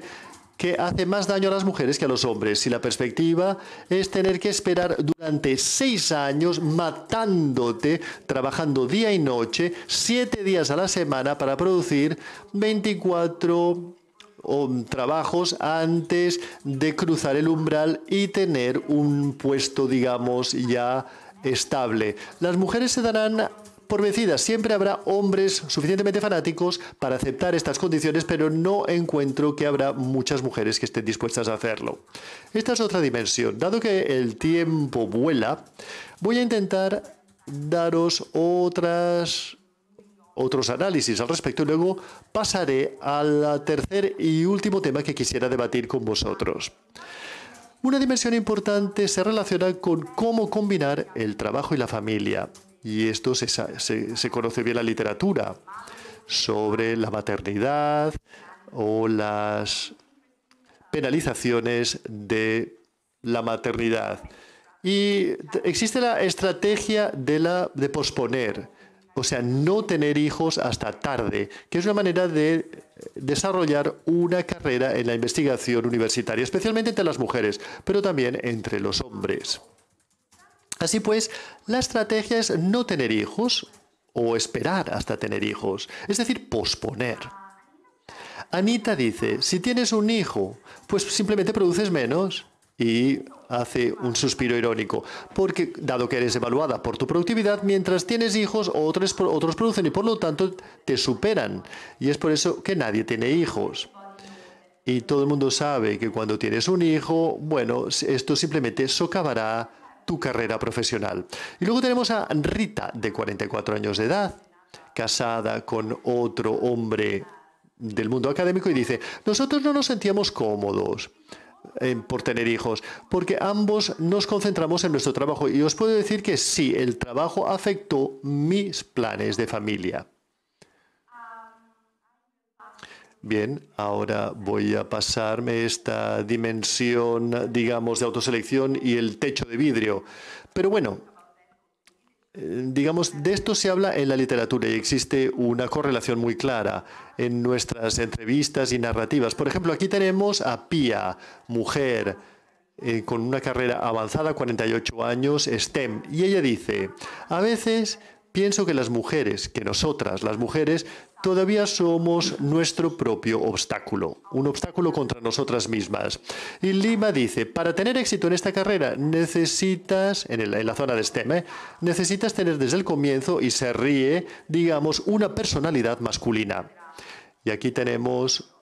que hace más daño a las mujeres que a los hombres. Y la perspectiva es tener que esperar durante seis años matándote, trabajando día y noche, siete días a la semana para producir 24 um, trabajos antes de cruzar el umbral y tener un puesto, digamos, ya estable. Las mujeres se darán por vencidas. Siempre habrá hombres suficientemente fanáticos para aceptar estas condiciones, pero no encuentro que habrá muchas mujeres que estén dispuestas a hacerlo. Esta es otra dimensión. Dado que el tiempo vuela, voy a intentar daros otras otros análisis al respecto y luego pasaré al tercer y último tema que quisiera debatir con vosotros. Una dimensión importante se relaciona con cómo combinar el trabajo y la familia y esto se, se conoce bien la literatura sobre la maternidad o las penalizaciones de la maternidad. Y existe la estrategia de, la, de posponer, o sea, no tener hijos hasta tarde, que es una manera de eh, desarrollar una carrera en la investigación universitaria, especialmente entre las mujeres, pero también entre los hombres. Así pues, la estrategia es no tener hijos o esperar hasta tener hijos, es decir, posponer. Anita dice, si tienes un hijo, pues simplemente produces menos. Y hace un suspiro irónico, porque dado que eres evaluada por tu productividad, mientras tienes hijos, otros, otros producen y por lo tanto te superan. Y es por eso que nadie tiene hijos. Y todo el mundo sabe que cuando tienes un hijo, bueno, esto simplemente socavará tu carrera profesional. Y luego tenemos a Rita, de 44 años de edad, casada con otro hombre del mundo académico y dice, nosotros no nos sentíamos cómodos eh, por tener hijos, porque ambos nos concentramos en nuestro trabajo y os puedo decir que sí, el trabajo afectó mis planes de familia. Bien, ahora voy a pasarme esta dimensión, digamos, de autoselección y el techo de vidrio. Pero bueno, eh, digamos, de esto se habla en la literatura y existe una correlación muy clara en nuestras entrevistas y narrativas. Por ejemplo, aquí tenemos a Pia, mujer, eh, con una carrera avanzada, 48 años, STEM, y ella dice, a veces pienso que las mujeres, que nosotras, las mujeres, todavía somos nuestro propio obstáculo, un obstáculo contra nosotras mismas. Y Lima dice, para tener éxito en esta carrera necesitas, en, la zona de STEM, ¿eh? necesitas tener desde el comienzo, y se ríe, digamos, una personalidad masculina. Y aquí tenemos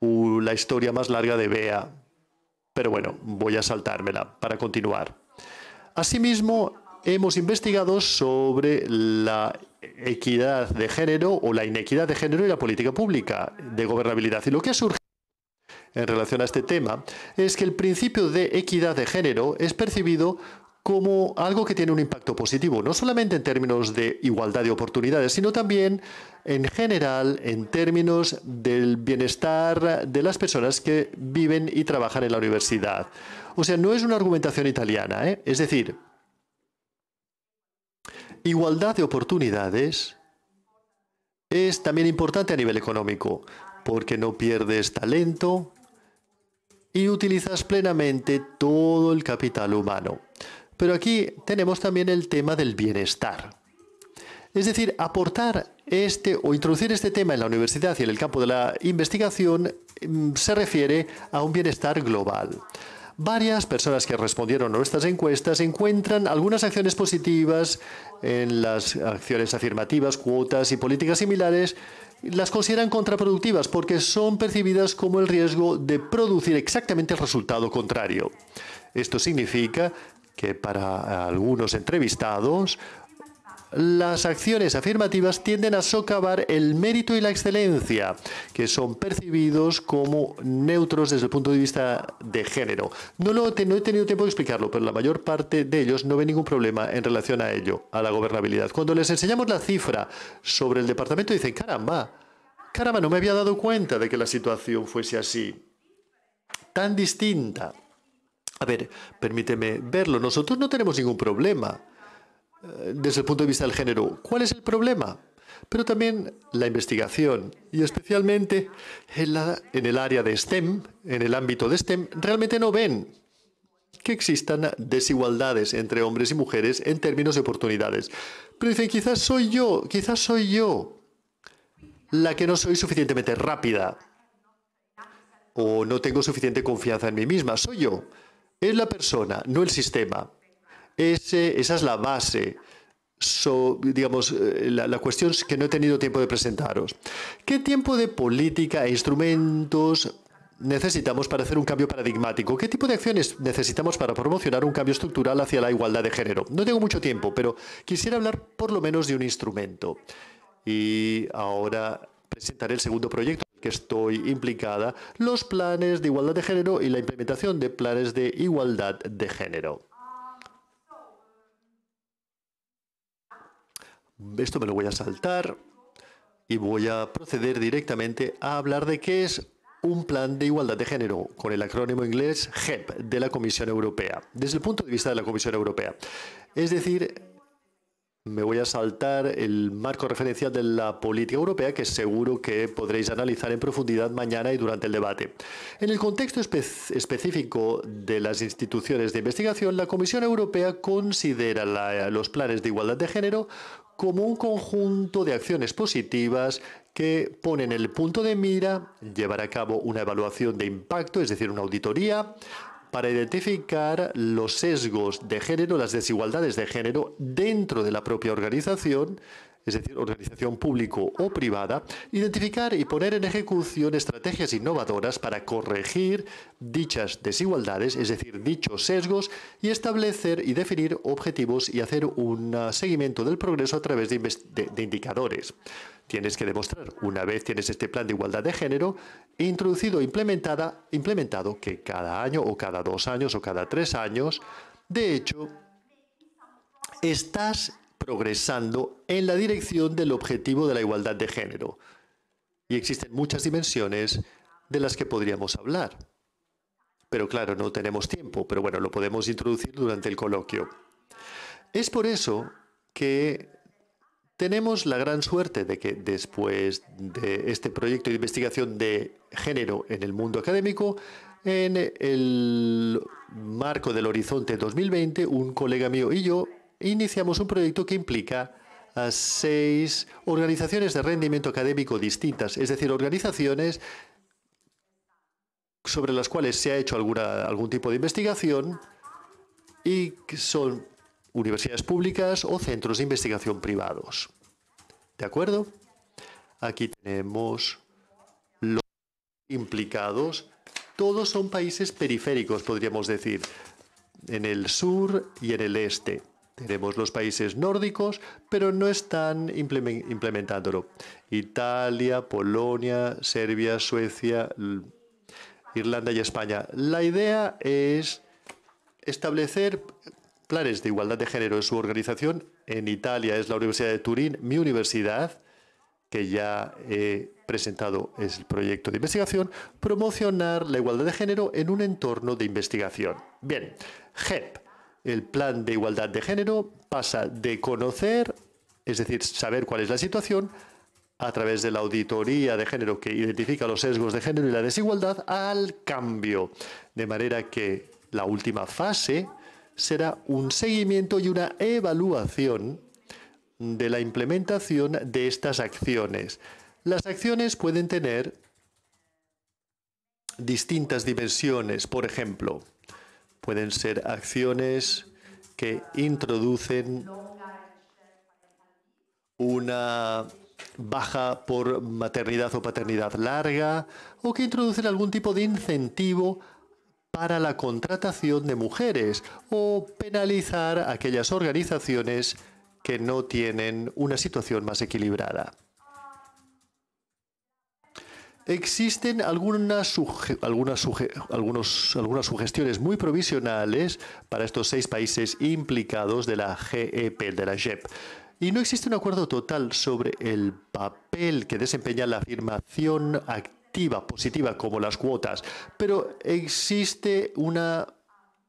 la historia más larga de Bea. Pero bueno, voy a saltármela para continuar. Asimismo, hemos investigado sobre la equidad de género o la inequidad de género y la política pública de gobernabilidad. Y lo que ha surgido en relación a este tema es que el principio de equidad de género es percibido como algo que tiene un impacto positivo, no solamente en términos de igualdad de oportunidades, sino también en general en términos del bienestar de las personas que viven y trabajan en la universidad. O sea, no es una argumentación italiana, ¿eh? es decir, igualdad de oportunidades es también importante a nivel económico, porque no pierdes talento y utilizas plenamente todo el capital humano. Pero aquí tenemos también el tema del bienestar. Es decir, aportar este o introducir este tema en la universidad y en el campo de la investigación mm, se refiere a un bienestar global. Varias personas que respondieron a nuestras encuestas encuentran algunas acciones positivas en las acciones afirmativas, cuotas y políticas similares las consideran contraproductivas porque son percibidas como el riesgo de producir exactamente el resultado contrario. Esto significa que para algunos entrevistados las acciones afirmativas tienden a socavar el mérito y la excelencia, que son percibidos como neutros desde el punto de vista de género. No, he tenido tiempo de explicarlo, pero la mayor parte de ellos no ve ningún problema en relación a ello, a la gobernabilidad. Cuando les enseñamos la cifra sobre el departamento, dicen, caramba, caramba, no me había dado cuenta de que la situación fuese así, tan distinta. A ver, permíteme verlo, nosotros no tenemos ningún problema eh, desde el punto de vista del género. ¿Cuál es el problema? Pero también la investigación y especialmente en, el área de STEM, en el ámbito de STEM, realmente no ven que existan desigualdades entre hombres y mujeres en términos de oportunidades. Pero dicen, quizás soy yo, quizás soy yo la que no soy suficientemente rápida o no tengo suficiente confianza en mí misma, soy yo. Es la persona, no el sistema esa es la base. digamos, eh, la, cuestión que no he tenido tiempo de presentaros. ¿Qué tiempo de política e instrumentos necesitamos para hacer un cambio paradigmático? ¿Qué tipo de acciones necesitamos para promocionar un cambio estructural hacia la igualdad de género? No tengo mucho tiempo, pero quisiera hablar por lo menos de un instrumento. Y ahora presentaré el segundo proyecto en el que estoy implicada, los planes de igualdad de género y la implementación de planes de igualdad de género. Esto me lo voy a saltar y voy a proceder directamente a hablar de qué es un plan de igualdad de género, con el acrónimo inglés GEP de la Comisión Europea, desde el punto de vista de la Comisión Europea. Es decir, me voy a saltar el marco referencial de la política europea que seguro que podréis analizar en profundidad mañana y durante el debate. En el contexto específico de las instituciones de investigación, la Comisión Europea considera los planes de igualdad de género como un conjunto de acciones positivas que ponen el punto de mira, llevar a cabo una evaluación de impacto, es decir, una auditoría, para identificar los sesgos de género, las desigualdades de género dentro de la propia organización es decir, organización público o privada, identificar y poner en ejecución estrategias innovadoras para corregir dichas desigualdades, es decir, dichos sesgos, y establecer y definir objetivos y hacer un ah, seguimiento del progreso a través de, indicadores. Tienes que demostrar, una vez tienes este plan de igualdad de género, introducido, implementada, implementado, que cada año o cada dos años o cada tres años, de hecho, estás progresando en la dirección del objetivo de la igualdad de género. Y existen muchas dimensiones de las que podríamos hablar. Pero claro, no tenemos tiempo, pero bueno, lo podemos introducir durante el coloquio. Es por eso que tenemos la gran suerte de que después de este proyecto de investigación de género en el mundo académico, en el marco del Horizonte 2020, un colega mío y yo iniciamos un proyecto que implica a seis organizaciones de rendimiento académico distintas, es decir, organizaciones sobre las cuales se ha hecho algún tipo de investigación y que son universidades públicas o centros de investigación privados. ¿De acuerdo? Aquí tenemos los implicados. Todos son países periféricos, podríamos decir, en el sur y en el este. Tenemos los países nórdicos, pero no están implementándolo. Italia, Polonia, Serbia, Suecia, Irlanda y España. La idea es establecer planes de igualdad de género en su organización. En Italia es la Universidad de Turín, mi universidad, que ya he presentado el proyecto de investigación, promocionar la igualdad de género en un entorno de investigación. Bien, GEP el plan de igualdad de género pasa de conocer, es decir, saber cuál es la situación, a través de la auditoría de género que identifica los sesgos de género y la desigualdad, al cambio. De manera que la última fase será un seguimiento y una evaluación de la implementación de estas acciones. Las acciones pueden tener distintas dimensiones, por ejemplo, Pueden ser acciones que introducen una baja por maternidad o paternidad larga o que introducen algún tipo de incentivo para la contratación de mujeres o penalizar aquellas organizaciones que no tienen una situación más equilibrada. Existen algunas, algunas, algunas sugestiones muy provisionales para estos seis países implicados de la GEP, de la JEP. Y no existe un acuerdo total sobre el papel que desempeña la afirmación activa positiva como las cuotas, pero existe una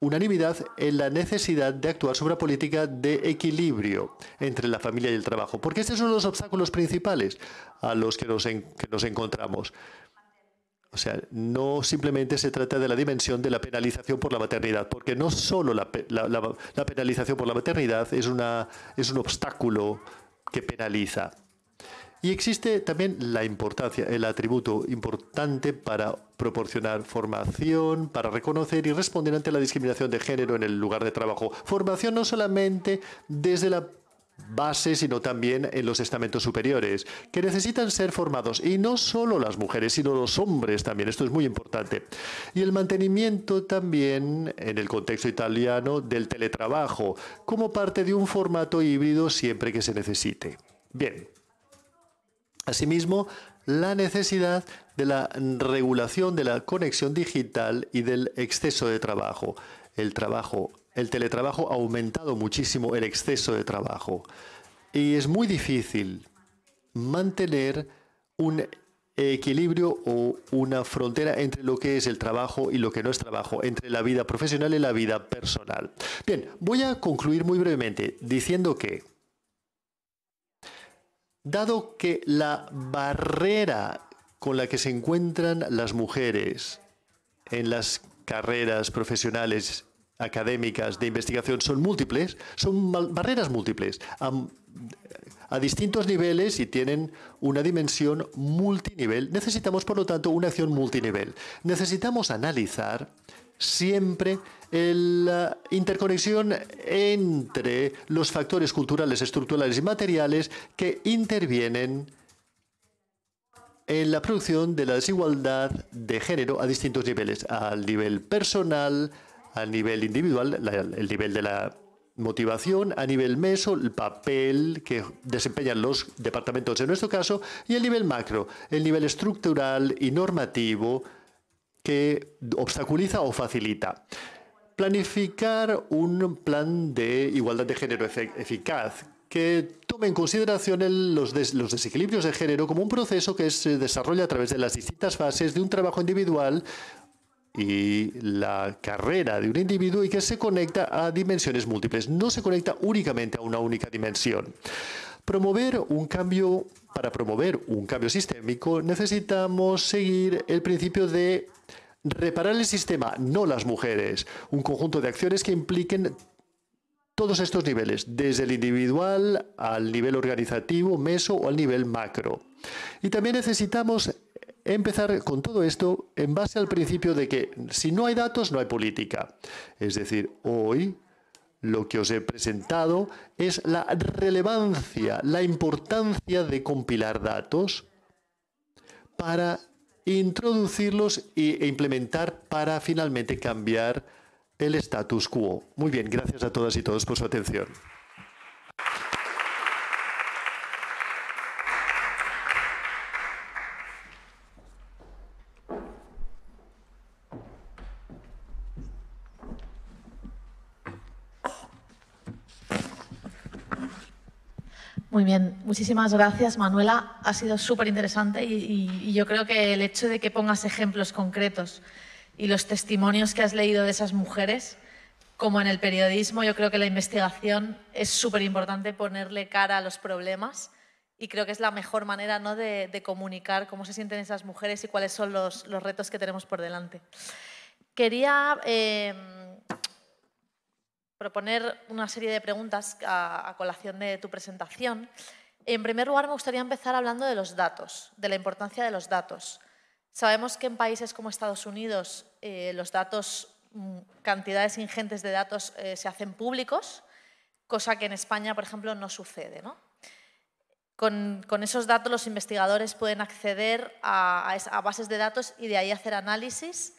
unanimidad en la necesidad de actuar sobre una política de equilibrio entre la familia y el trabajo, porque estos son los obstáculos principales a los que nos, encontramos. O sea, no simplemente se trata de la dimensión de la penalización por la maternidad, porque no solo la, penalización por la maternidad es un obstáculo que penaliza. Y existe también la importancia, el atributo importante para proporcionar formación, para reconocer y responder ante la discriminación de género en el lugar de trabajo. Formación no solamente desde la base, sino también en los estamentos superiores, que necesitan ser formados, y no solo las mujeres, sino los hombres también, esto es muy importante. Y el mantenimiento también, en el contexto italiano, del teletrabajo, como parte de un formato híbrido siempre que se necesite. Bien, Asimismo, la necesidad de la regulación de la conexión digital y del exceso de trabajo. El trabajo, el teletrabajo ha aumentado muchísimo el exceso de trabajo y es muy difícil mantener un equilibrio o una frontera entre lo que es el trabajo y lo que no es trabajo, entre la vida profesional y la vida personal. Bien, voy a concluir muy brevemente diciendo que Dado que la barrera con la que se encuentran las mujeres en las carreras profesionales académicas de investigación son múltiples, son barreras múltiples a, distintos niveles y tienen una dimensión multinivel. Necesitamos, por lo tanto, una acción multinivel. Necesitamos analizar siempre la interconexión entre los factores culturales, estructurales y materiales que intervienen en la producción de la desigualdad de género a distintos niveles, al nivel personal, al nivel individual, el nivel de la motivación, a nivel meso, el papel que desempeñan los departamentos en nuestro caso, y el nivel macro, el nivel estructural y normativo, que obstaculiza o facilita. Planificar un plan de igualdad de género eficaz que tome en consideración los, desequilibrios de género como un proceso que se desarrolla a través de las distintas fases de un trabajo individual y la carrera de un individuo y que se conecta a dimensiones múltiples. No se conecta únicamente a una única dimensión. Promover un cambio, para promover un cambio sistémico necesitamos seguir el principio de reparar el sistema, no las mujeres, un conjunto de acciones que impliquen todos estos niveles, desde el individual al nivel organizativo, meso o al nivel macro. Y también necesitamos empezar con todo esto en base al principio de que si no hay datos no hay política. Es decir, hoy lo que os he presentado es la relevancia, la importancia de compilar datos para introducirlos e implementar para finalmente cambiar el status quo. Muy bien, gracias a todas y todos por su atención. Muy bien, muchísimas gracias Manuela. Ha sido súper interesante y, yo creo que el hecho de que pongas ejemplos concretos y los testimonios que has leído de esas mujeres, como en el periodismo, yo creo que la investigación es súper importante ponerle cara a los problemas y creo que es la mejor manera ¿no? de, comunicar cómo se sienten esas mujeres y cuáles son los, retos que tenemos por delante. Quería... Eh, proponer una serie de preguntas a, colación de tu presentación. En primer lugar, me gustaría empezar hablando de los datos, de la importancia de los datos. Sabemos que en países como Estados Unidos eh, los datos, mm, cantidades ingentes de datos eh, se hacen públicos, cosa que en España, por ejemplo, no sucede. ¿no? Con, esos datos los investigadores pueden acceder a, bases de datos y de ahí hacer análisis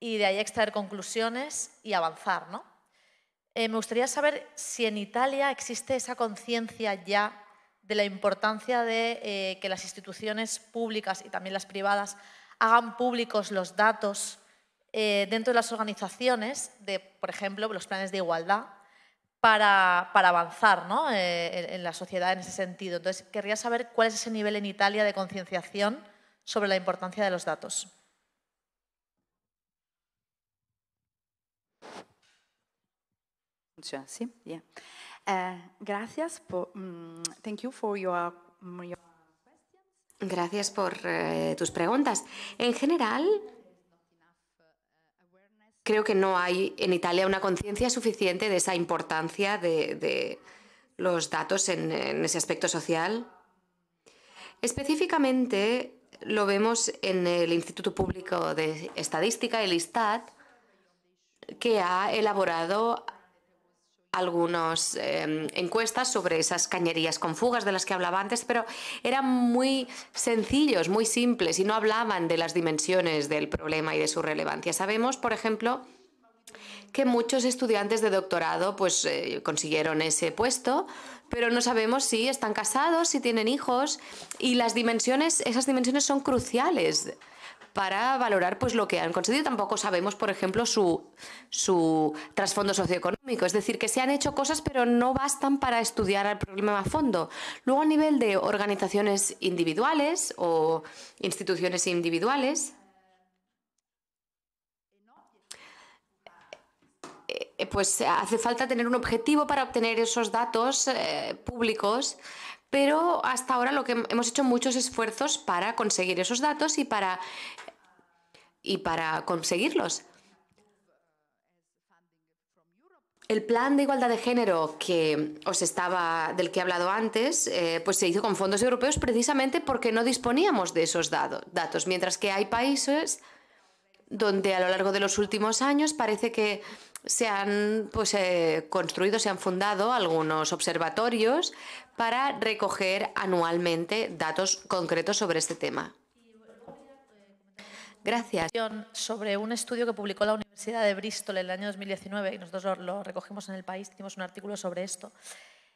y de ahí extraer conclusiones y avanzar. ¿no? Eh, me gustaría saber si en Italia existe esa conciencia ya de la importancia de eh, que las instituciones públicas y también las privadas hagan públicos los datos eh, dentro de las organizaciones de, por ejemplo, los planes de igualdad para, avanzar en, en la sociedad en ese sentido. Entonces, querría saber cuál es ese nivel en Italia de concienciación sobre la importancia de los datos. Eh, gracias por. tus preguntas. En general, creo que no hay en Italia una conciencia suficiente de esa importancia de, los datos en, en, ese aspecto social. Específicamente lo vemos en el Instituto Público de Estadística, el ISTAT, que ha elaborado algunas em, encuestas sobre esas cañerías con fugas de las que hablaba antes, pero eran muy sencillos, muy simples y no hablaban de las dimensiones del problema y de su relevancia. Sabemos, por ejemplo, que muchos estudiantes de doctorado pues eh, consiguieron ese puesto, pero no sabemos si están casados, si tienen hijos y las dimensiones, esas dimensiones son cruciales para valorar pues lo que han conseguido. Tampoco sabemos, por ejemplo, su, trasfondo socioeconómico. Es decir, que se han hecho cosas, pero no bastan para estudiar el problema a fondo. Luego, a nivel de organizaciones individuales o instituciones individuales, eh, pues hace falta tener un objetivo para obtener esos datos eh, públicos, pero hasta ahora lo que hemos hecho muchos esfuerzos para conseguir esos datos y para y para conseguirlos. El plan de igualdad de género que os estaba, del que he hablado antes, eh, pues se hizo con fondos europeos precisamente porque no disponíamos de esos datos, mientras que hay países donde a lo largo de los últimos años parece que se han pues, eh, construido, se han fundado algunos observatorios para recoger anualmente datos concretos sobre este tema. Gracias. Sobre un estudio que publicó la Universidad de Bristol en el año 2019, y nosotros lo, recogimos en el país, hicimos un artículo sobre esto.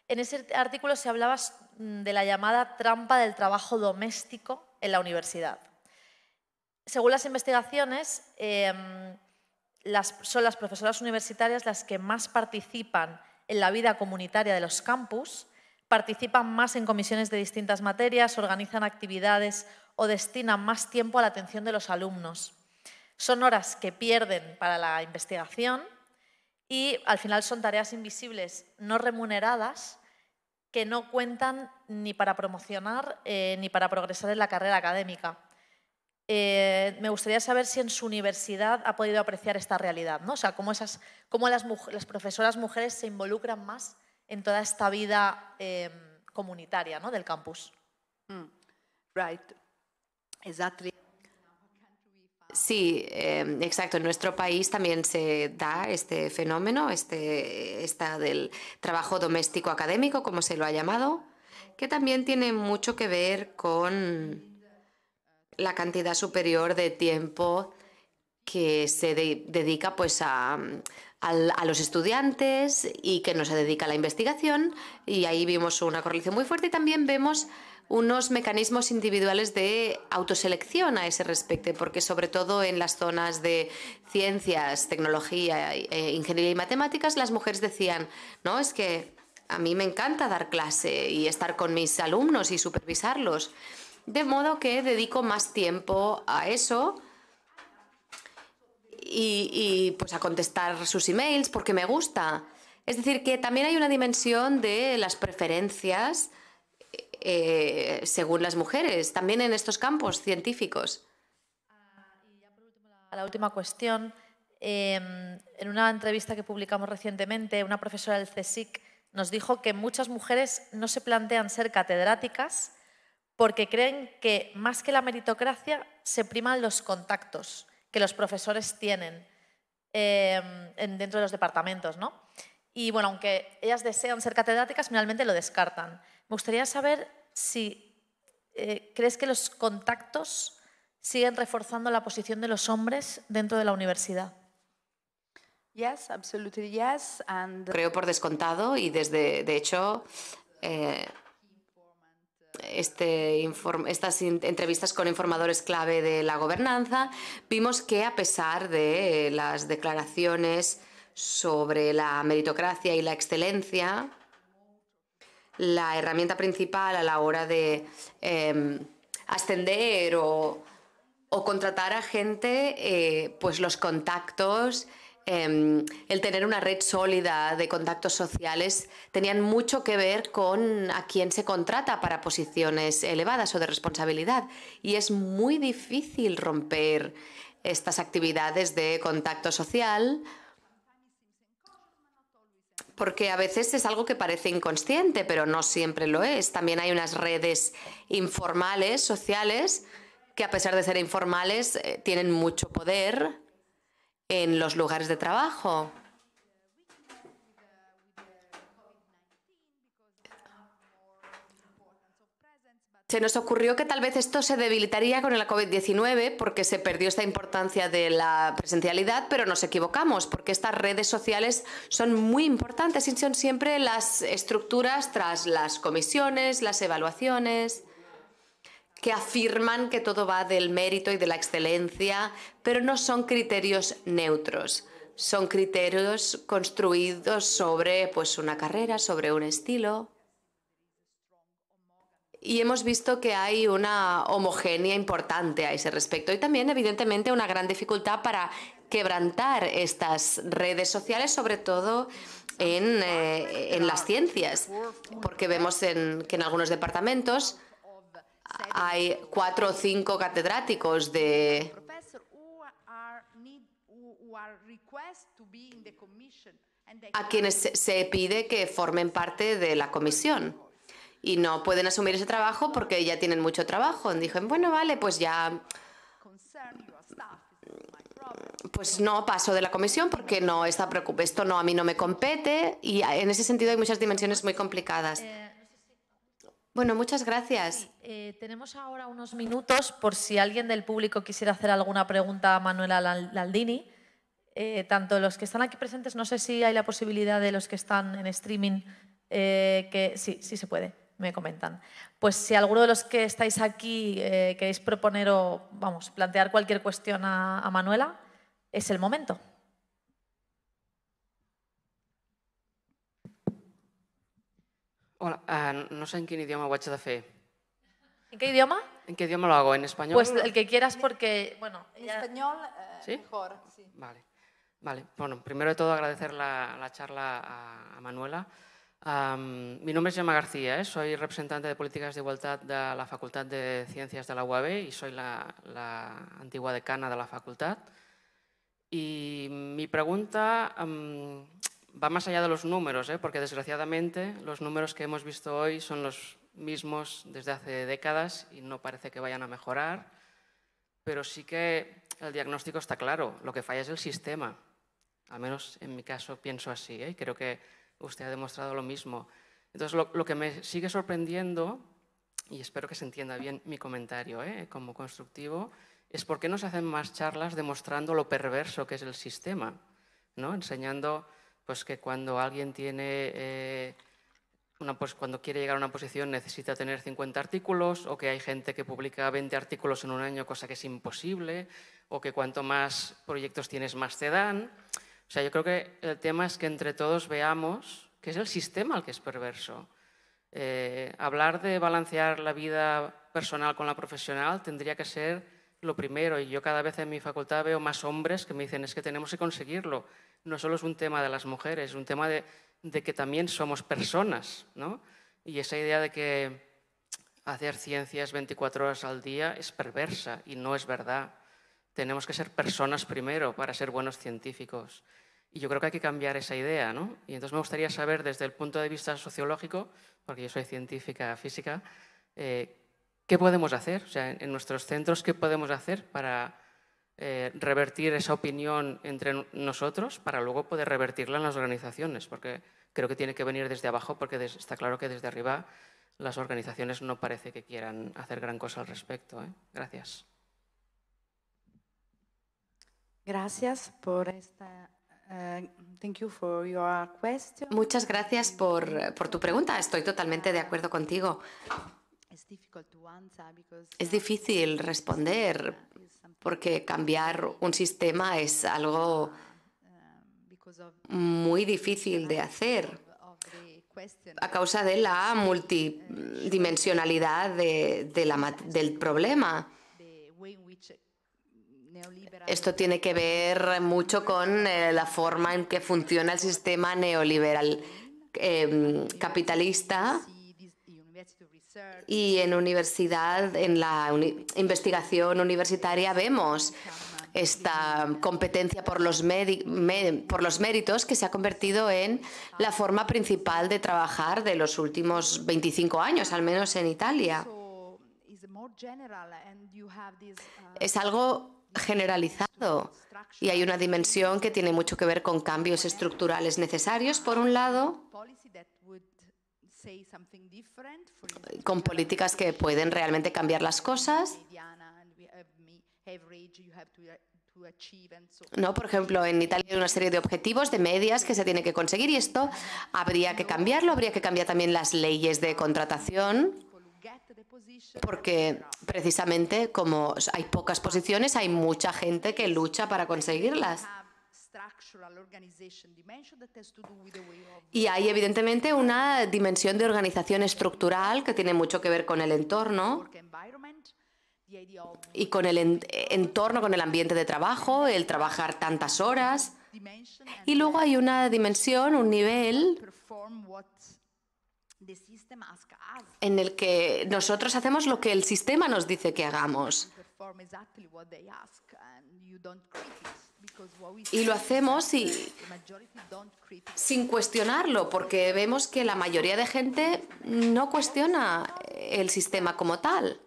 En ese artículo se hablaba mm, de la llamada trampa del trabajo doméstico en la universidad. Según las investigaciones, em, son las profesoras universitarias las que más participan en la vida comunitaria de los campus, participan más en comisiones de distintas materias, organizan actividades o destinan más tiempo a la atención de los alumnos. Son horas que pierden para la investigación y al final son tareas invisibles no remuneradas que no cuentan ni para promocionar eh, ni para progresar en la carrera académica. Eh, me gustaría saber si en su universidad ha podido apreciar esta realidad, ¿no? O sea, cómo, las, profesoras mujeres se involucran más en toda esta vida eh, comunitaria ¿no? del campus. Mm. Sí, em, exacto. En nuestro país también se da este fenómeno, este, del trabajo doméstico académico, como se lo ha llamado, que también tiene mucho que ver con la cantidad superior de tiempo que se dedica pues a, a, los estudiantes y que no se dedica a la investigación y ahí vimos una correlación muy fuerte y también vemos unos mecanismos individuales de autoselección a ese respecto, porque sobre todo en las zonas de ciencias, tecnología, eh, ingeniería y matemáticas, las mujeres decían, no, es que a mí me encanta dar clase y estar con mis alumnos y supervisarlos. De modo que dedico más tiempo a eso y, pues a contestar sus emails porque me gusta. Es decir, que también hay una dimensión de las preferencias eh, según las mujeres, también en estos campos científicos. Ah, y ya por último, la, última cuestión. Em, en una entrevista que publicamos recientemente, una profesora del CSIC nos dijo que muchas mujeres no se plantean ser catedráticas porque creen que más que la meritocracia se priman los contactos que los profesores tienen em, dentro de los departamentos. ¿no? Y bueno, aunque ellas desean ser catedráticas, finalmente lo descartan. Me gustaría saber si eh, crees que los contactos siguen reforzando la posición de los hombres dentro de la universidad. Yes, absolutely yes. Creo por descontado y desde, de hecho, eh, este estas entrevistas con informadores clave de la gobernanza, vimos que a pesar de las declaraciones sobre la meritocracia y la excelencia, la herramienta principal a la hora de em, ascender o, contratar a gente, eh, pues los contactos, em, el tener una red sólida de contactos sociales tenían mucho que ver con a quién se contrata para posiciones elevadas o de responsabilidad. Y es muy difícil romper estas actividades de contacto social porque a veces es algo que parece inconsciente, pero no siempre lo es. También hay unas redes informales, sociales, que a pesar de ser informales, eh, tienen mucho poder en los lugares de trabajo. Se nos ocurrió que tal vez esto se debilitaría con la COVID-19 porque se perdió esta importancia de la presencialidad, pero nos equivocamos porque estas redes sociales son muy importantes y son siempre las estructuras tras las comisiones, las evaluaciones que afirman que todo va del mérito y de la excelencia, pero no son criterios neutros. Son criterios construidos sobre pues una carrera, sobre un estilo y hemos visto que hay una homogénea importante a ese respecto y también evidentemente una gran dificultad para quebrantar estas redes sociales, sobre todo en, eh, las ciencias, porque vemos que en algunos departamentos hay cuatro o cinco catedráticos de a quienes se pide que formen parte de la comisión y no pueden asumir ese trabajo porque ya tienen mucho trabajo. Y bueno, vale, pues ya pues no paso de la comisión porque no está preocupado. esto no a mí no me compete y en ese sentido hay muchas dimensiones muy complicadas. Eh, bueno, muchas gracias. Eh, tenemos ahora unos minutos por si alguien del público quisiera hacer alguna pregunta a Manuela Laldini. Eh, tanto los que están aquí presentes, no sé si hay la posibilidad de los que están en streaming, que sí, sí se puede me comentan. Pues si alguno de los que estáis aquí eh, queréis proponer o, vamos, plantear cualquier cuestión a, Manuela, es el momento. Hola, eh, no sé en qué idioma voy a hacer. ¿En qué idioma? ¿En qué idioma lo hago? ¿En español? Pues el que quieras porque, bueno... En español eh, mejor, sí. Vale. Vale, bueno, primero de todo agradecer la, charla a, a Manuela mi nombre es Gemma García, ¿eh? soy representante de Políticas de Igualdad de la Facultad de Ciencias de la UAB y soy la, antigua decana de la facultad. Y mi pregunta va más allá de los números, ¿eh? porque desgraciadamente los números que hemos visto hoy son los mismos desde hace décadas y no parece que vayan a mejorar, pero sí que el diagnóstico está claro, lo que falla es el sistema. Al menos en mi caso pienso así, ¿eh? creo que usted ha demostrado lo mismo. Entonces, lo, que me sigue sorprendiendo, y espero que se entienda bien mi comentario ¿eh? como constructivo, es por qué no se hacen más charlas demostrando lo perverso que es el sistema, ¿no? enseñando pues, que cuando alguien tiene... Eh, una, pues, cuando quiere llegar a una posición necesita tener 50 artículos o que hay gente que publica 20 artículos en un año, cosa que es imposible, o que cuanto más proyectos tienes más te dan. O sea, yo creo que el tema es que entre todos veamos que es el sistema el que es perverso. Eh, hablar de balancear la vida personal con la profesional tendría que ser lo primero. Y yo cada vez en mi facultad veo más hombres que me dicen es que tenemos que conseguirlo. No solo es un tema de las mujeres, es un tema de, de que también somos personas. ¿no? Y esa idea de que hacer ciencias 24 horas al día es perversa y no es verdad tenemos que ser personas primero para ser buenos científicos. Y yo creo que hay que cambiar esa idea, ¿no? Y entonces me gustaría saber desde el punto de vista sociológico, porque yo soy científica física, eh, ¿qué podemos hacer? O sea, en nuestros centros, ¿qué podemos hacer para eh, revertir esa opinión entre nosotros para luego poder revertirla en las organizaciones? Porque creo que tiene que venir desde abajo, porque está claro que desde arriba las organizaciones no parece que quieran hacer gran cosa al respecto. ¿eh? Gracias. Gracias por esta eh, Muchas gracias por, tu pregunta. Estoy totalmente de acuerdo contigo. Es difícil responder porque cambiar un sistema es algo um, muy difícil de hacer a causa de la multidimensionalidad del problema. Esto tiene que ver mucho con eh, la forma en que funciona el sistema neoliberal em, capitalista y en universidad, en la investigación universitaria vemos esta competencia por los, por los méritos que se ha convertido en la forma principal de trabajar de los últimos 25 años, al menos en Italia. Uh, es algo generalizado y hay una dimensión que tiene mucho que ver con cambios estructurales necesarios, por un lado, con políticas que pueden realmente cambiar las cosas. No, por ejemplo, en Italia hay una serie de objetivos, de medias que se tiene que conseguir y esto habría que cambiarlo, habría que cambiar también las leyes de contratación porque precisamente como hay pocas posiciones, hay mucha gente que lucha para conseguirlas. Y hay evidentemente una dimensión de organización estructural que tiene mucho que ver con el entorno y con el entorno, con el ambiente de trabajo, el trabajar tantas horas. Y luego hay una dimensión, un nivel en el que nosotros hacemos lo que el sistema nos dice que hagamos. Y lo hacemos sin cuestionarlo, porque vemos que la mayoría de gente no cuestiona el sistema como tal.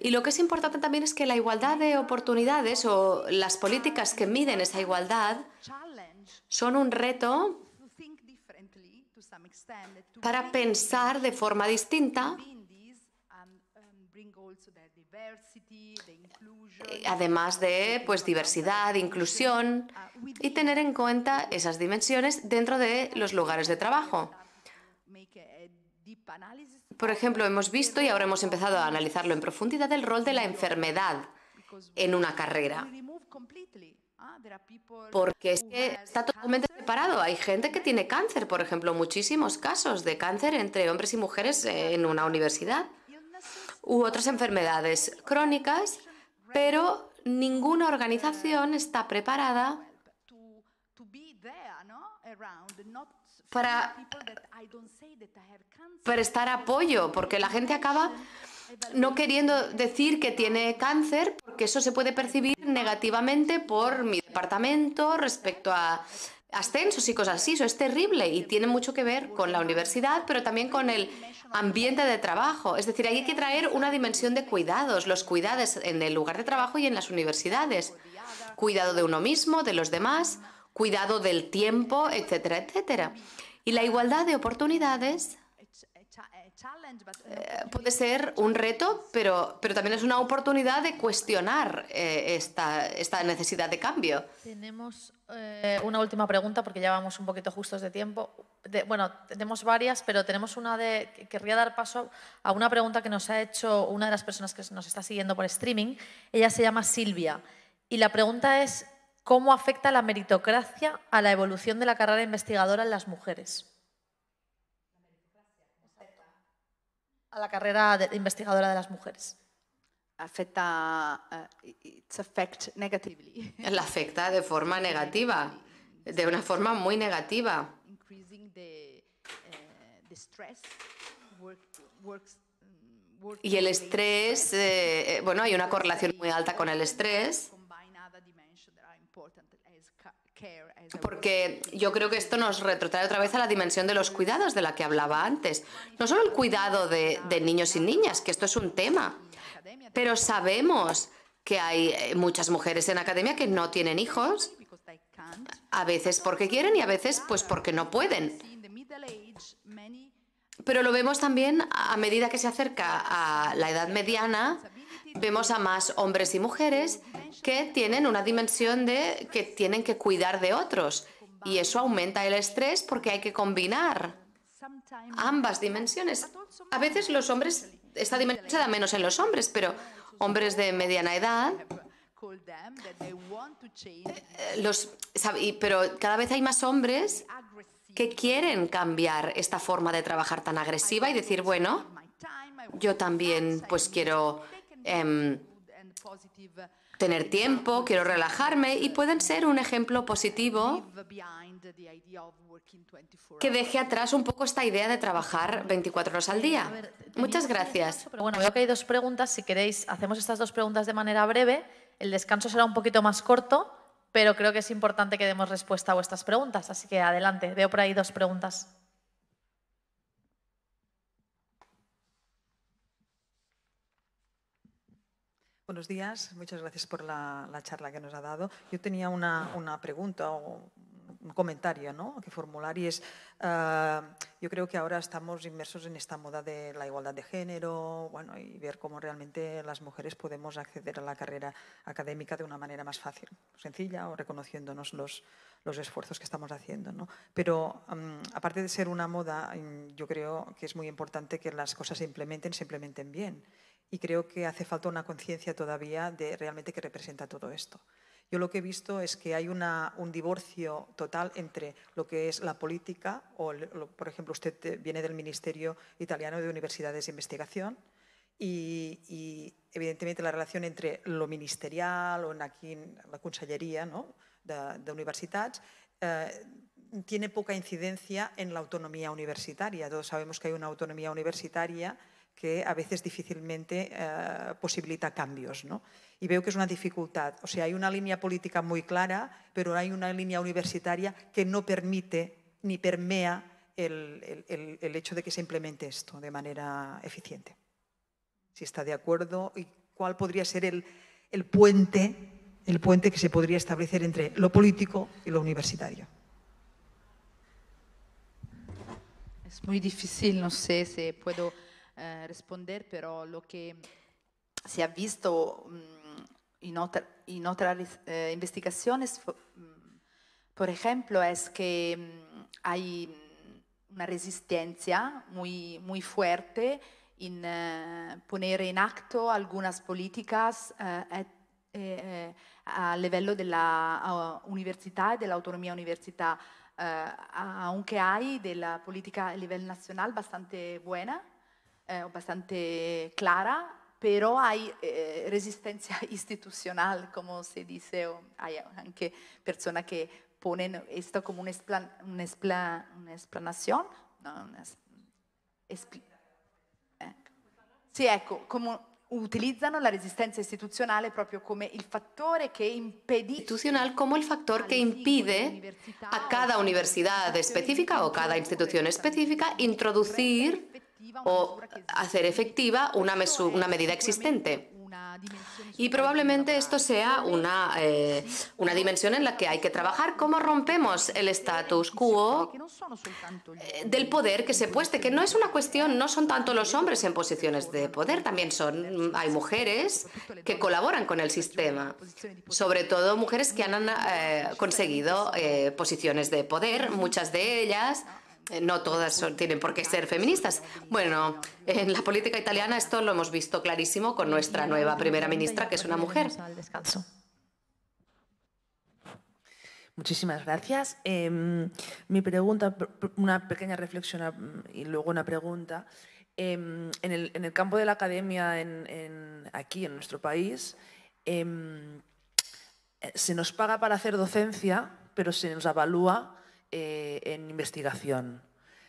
Y lo que es importante también es que la igualdad de oportunidades o las políticas que miden esa igualdad son un reto para pensar de forma distinta. Um, eh, además de pues, diversidad, inclusión uh, y tener en cuenta esas dimensiones dentro de los lugares de trabajo. Por ejemplo, hemos visto y ahora hemos empezado a analizarlo en profundidad el rol de la enfermedad en una carrera porque está totalmente separado. Hay gente que tiene cáncer, por ejemplo, muchísimos casos de cáncer entre hombres y mujeres eh, en una universidad u otras enfermedades crónicas, pero ninguna organización está preparada para prestar apoyo, porque la gente acaba no queriendo decir que tiene cáncer, porque eso se puede percibir negativamente por mi departamento respecto a ascensos y cosas así. Eso es terrible y tiene mucho que ver con la universidad, pero también con el ambiente de trabajo. Es decir, hay que traer una dimensión de cuidados, los cuidados en el lugar de trabajo y en las universidades. Cuidado de uno mismo, de los demás, cuidado del tiempo, etcétera, etcétera. Y la igualdad de oportunidades Uh, eh, puede ser un reto, pero, pero también es una oportunidad de cuestionar eh, esta, esta, necesidad de cambio. Tenemos eh, una última pregunta porque ya vamos un poquito justos de tiempo. bueno, tenemos varias, pero tenemos una de... Querría dar paso a una pregunta que nos ha hecho una de las personas que nos está siguiendo por streaming. Ella se llama Silvia y la pregunta es, ¿cómo afecta la meritocracia a la evolución de la carrera investigadora en las mujeres? a la carrera de investigadora de las mujeres. Afecta, eh, La afecta de forma negativa, de una forma muy negativa. Eh, y el estrés, eh, bueno, hay una correlación muy alta con el estrés. Porque yo creo que esto nos retrotrae otra vez a la dimensión de los cuidados de la que hablaba antes. No solo el cuidado de, niños y niñas, que esto es un tema, pero sabemos que hay eh, muchas mujeres en academia que no tienen hijos, a veces porque quieren y a veces pues porque no pueden. Pero lo vemos también a medida que se acerca a la edad mediana, Vemos a más hombres y mujeres que tienen una dimensión de que tienen que cuidar de otros y eso aumenta el estrés porque hay que combinar ambas dimensiones. A veces los hombres, esta dimensión se da menos en los hombres, pero hombres de mediana edad, eh, los, pero cada vez hay más hombres que quieren cambiar esta forma de trabajar tan agresiva y decir, bueno, yo también pues quiero Em, tener tiempo, quiero relajarme y pueden ser un ejemplo positivo que deje atrás un poco esta idea de trabajar 24 horas al día. Muchas gracias. bueno, veo que hay dos preguntas. Si queréis, hacemos estas dos preguntas de manera breve. El descanso será un poquito más corto, pero creo que es importante que demos respuesta a vuestras preguntas. Así que adelante, veo por ahí dos preguntas. Buenos días, muchas gracias por la, charla que nos ha dado. Yo tenía una, una pregunta o un comentario ¿no? que formular y es, eh, yo creo que ahora estamos inmersos en esta moda de la igualdad de género bueno, y ver cómo realmente las mujeres podemos acceder a la carrera académica de una manera más fácil, sencilla o reconociéndonos los, los esfuerzos que estamos haciendo. ¿no? Pero mm, aparte de ser una moda, mm, yo creo que es muy importante que las cosas se implementen, se implementen bien y creo que hace falta una conciencia todavía de realmente qué representa todo esto. Yo lo que he visto es que hay un divorcio total entre lo que es la política, o por ejemplo usted viene del Ministerio Italiano de Universidades de Investigación, y, evidentemente la relación entre lo ministerial o en aquí la consellería de, de eh, tiene poca incidencia en la autonomía universitaria. Todos sabemos que hay una autonomía universitaria que a veces difícilmente eh, posibilita cambios. ¿no? Y veo que es una dificultad. O sea, hay una línea política muy clara, pero hay una línea universitaria que no permite ni permea el, hecho de que se implemente esto de manera eficiente. Si está de acuerdo y cuál podría ser el, el puente, el puente que se podría establecer entre lo político y lo universitario. Es muy difícil, no sé si puedo eh, responder, però lo che si è visto um, mm, en, otra, en otras eh, investigaciones, mm, por ejemplo, es que um, mm, hay una resistencia muy, muy in en eh, poner en acto algunas políticas eh, eh, eh, a livello della uh, università e dell'autonomia università, uh, aunque hay della politica a livello nazionale bastante buona eh, bastante clara, però hay eh, resistencia istituzionale, come si dice, o hay anche persone che ponen esto como una, explan una, explanación, no, ecco. Sì, ecco, come utilizan la resistencia istituzionale proprio come il fattore che impedisce... institucional como el factor que impide a cada universidad specifica o cada institución específica introducir o hacer efectiva una, medida existente. Y probablemente esto sea este una, eh, dimensión en la que hay que trabajar. ¿Cómo rompemos el status quo eh, del poder que se pueste? Que no es una cuestión, no son tanto los hombres en posiciones de poder, también son, hay mujeres que colaboran con el sistema, sobre todo mujeres que han eh, conseguido posiciones de poder, muchas de ellas ah. Eh, no todas tienen por qué ser feministas. Bueno, en la política italiana esto lo hemos visto clarísimo con nuestra nueva primera ministra, que es una mujer. Muchísimas gracias. Em, mi pregunta, una pequeña reflexión ah, y luego una pregunta. Em, en, el, campo de la academia, aquí en nuestro país, em, eh, se nos paga para hacer docencia, pero se nos avalúa eh, en investigación.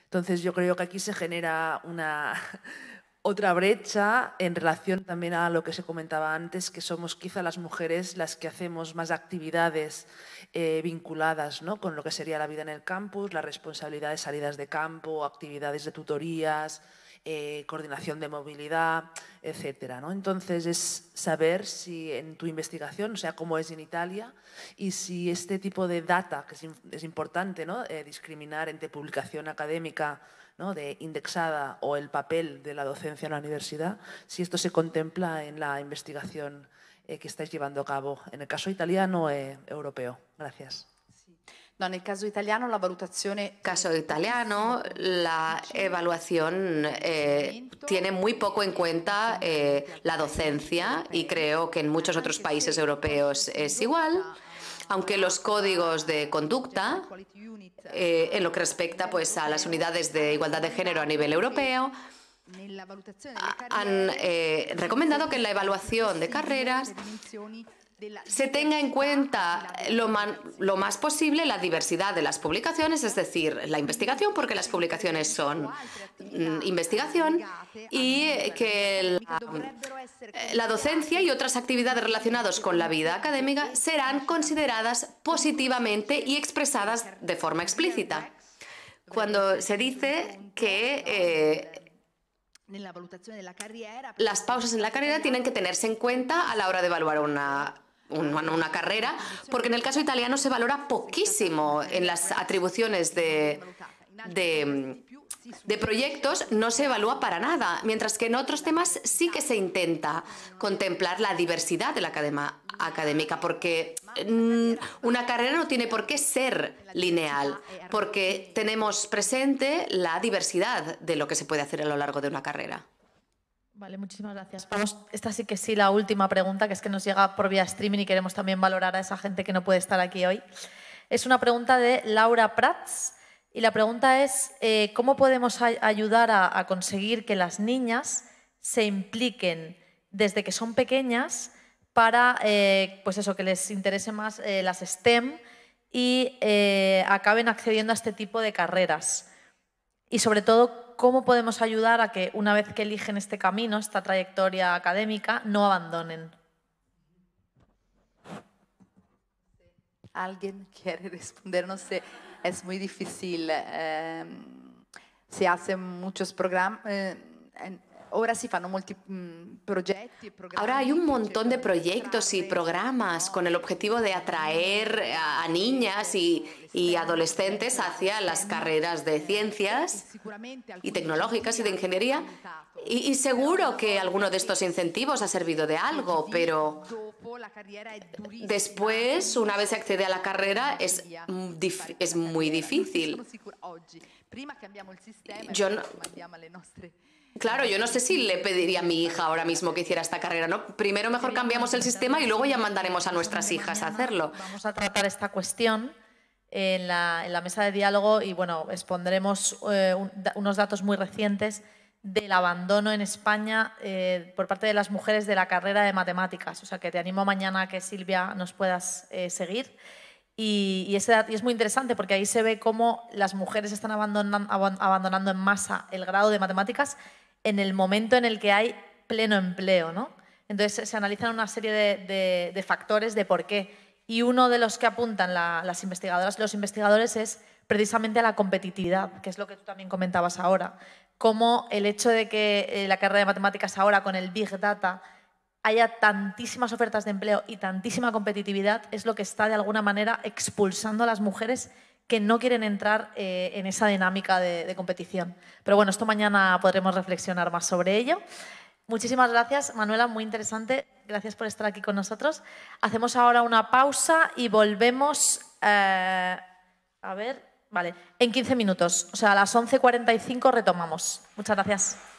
Entonces yo creo que aquí se genera una, otra brecha en relación también a lo que se comentaba antes, que somos quizá las mujeres las que hacemos más actividades eh, vinculadas ¿no? con lo que sería la vida en el campus, la responsabilidad de salidas de campo, actividades de tutorías, eh, coordinación de movilidad, etcétera. ¿no? Entonces, es saber si en tu investigación, o sea, cómo es en Italia, y si este tipo de data, que es, importante, ¿no? Eh, discriminar entre publicación académica ¿no? de indexada o el papel de la docencia en la universidad, si esto se contempla en la investigación eh, que estáis llevando a cabo, en el caso italiano, europeo. Gracias. No, el caso italiano la Caso italiano, la evaluación eh, tiene muy poco en cuenta eh, la docencia y creo que en muchos otros países europeos es igual aunque los códigos de conducta eh, en lo que respecta pues, a las unidades de igualdad de género a nivel europeo han recomendado que en la evaluación de carreras se tenga en cuenta lo, más posible la diversidad de las publicaciones, es decir, la investigación, porque las publicaciones son mm, investigación, y que eh, la, docencia y otras actividades relacionadas con la vida académica serán consideradas positivamente y expresadas de forma explícita. Cuando se dice que... Eh, las pausas en la carrera tienen que tenerse en cuenta a la hora de evaluar una una, carrera, porque en el caso italiano se valora poquísimo en las atribuciones de, de, de, proyectos no se evalúa para nada, mientras que en otros temas sí que se intenta contemplar la diversidad de la academia académica, porque mm, una carrera no tiene por qué ser lineal, porque tenemos presente la diversidad de lo que se puede hacer a lo largo de una carrera. Vale, muchísimas gracias. Vamos, esta sí que sí, la última pregunta, que es que nos llega por vía streaming y queremos también valorar a esa gente que no puede estar aquí hoy. Es una pregunta de Laura Prats y la pregunta es, eh, ¿cómo podemos ayudar a, conseguir que las niñas se impliquen desde que son pequeñas para eh, pues eso, que les interese más eh, las STEM y acaben accediendo a este tipo de carreras y sobre todo cómo podemos ayudar a que una vez que eligen este camino, esta trayectoria académica, no abandonen. ¿Alguien quiere responder? No sé, es muy difícil. Em, se hacen muchos programas. Eh, ahora sí fanno molti progetti, Ahora hay un montón de proyectos y programas con el objetivo de atraer a, niñas y, y adolescentes hacia las carreras de ciencias y tecnológicas y de ingeniería. Y, seguro que alguno de estos incentivos ha servido de algo, pero después, una vez se accede a la carrera, es, es muy difícil. Claro, yo no sé si le pediría a mi hija ahora mismo que hiciera esta carrera, ¿no? Primero mejor cambiamos el sistema y luego ya mandaremos a nuestras hijas a hacerlo. Vamos a tratar esta cuestión en la, mesa de diálogo y bueno, expondremos eh, unos datos muy recientes del abandono en España eh, por parte de las mujeres de la carrera de matemáticas. O sea que te animo mañana a que Silvia nos puedas eh, seguir. Y, ese, y, es muy interesante porque ahí se ve cómo las mujeres están abandonando en masa el grado de matemáticas en el momento en el que hay pleno empleo. ¿no? Entonces se analizan una serie de factores de por qué. Y uno de los que apuntan las investigadoras los investigadores es precisamente a la competitividad, que es lo que tú también comentabas ahora. Cómo el hecho de que eh, la carrera de matemáticas ahora con el Big Data haya tantísimas ofertas de empleo y tantísima competitividad es lo que está de alguna manera expulsando a las mujeres que no quieren entrar eh, en esa dinámica de competición. Pero bueno, esto mañana podremos reflexionar más sobre ello. Muchísimas gracias, Manuela, muy interesante. Gracias por estar aquí con nosotros. Hacemos ahora una pausa y volvemos, eh, a ver, vale, en 15 minutos. O sea, a las 11.45 retomamos. Muchas gracias.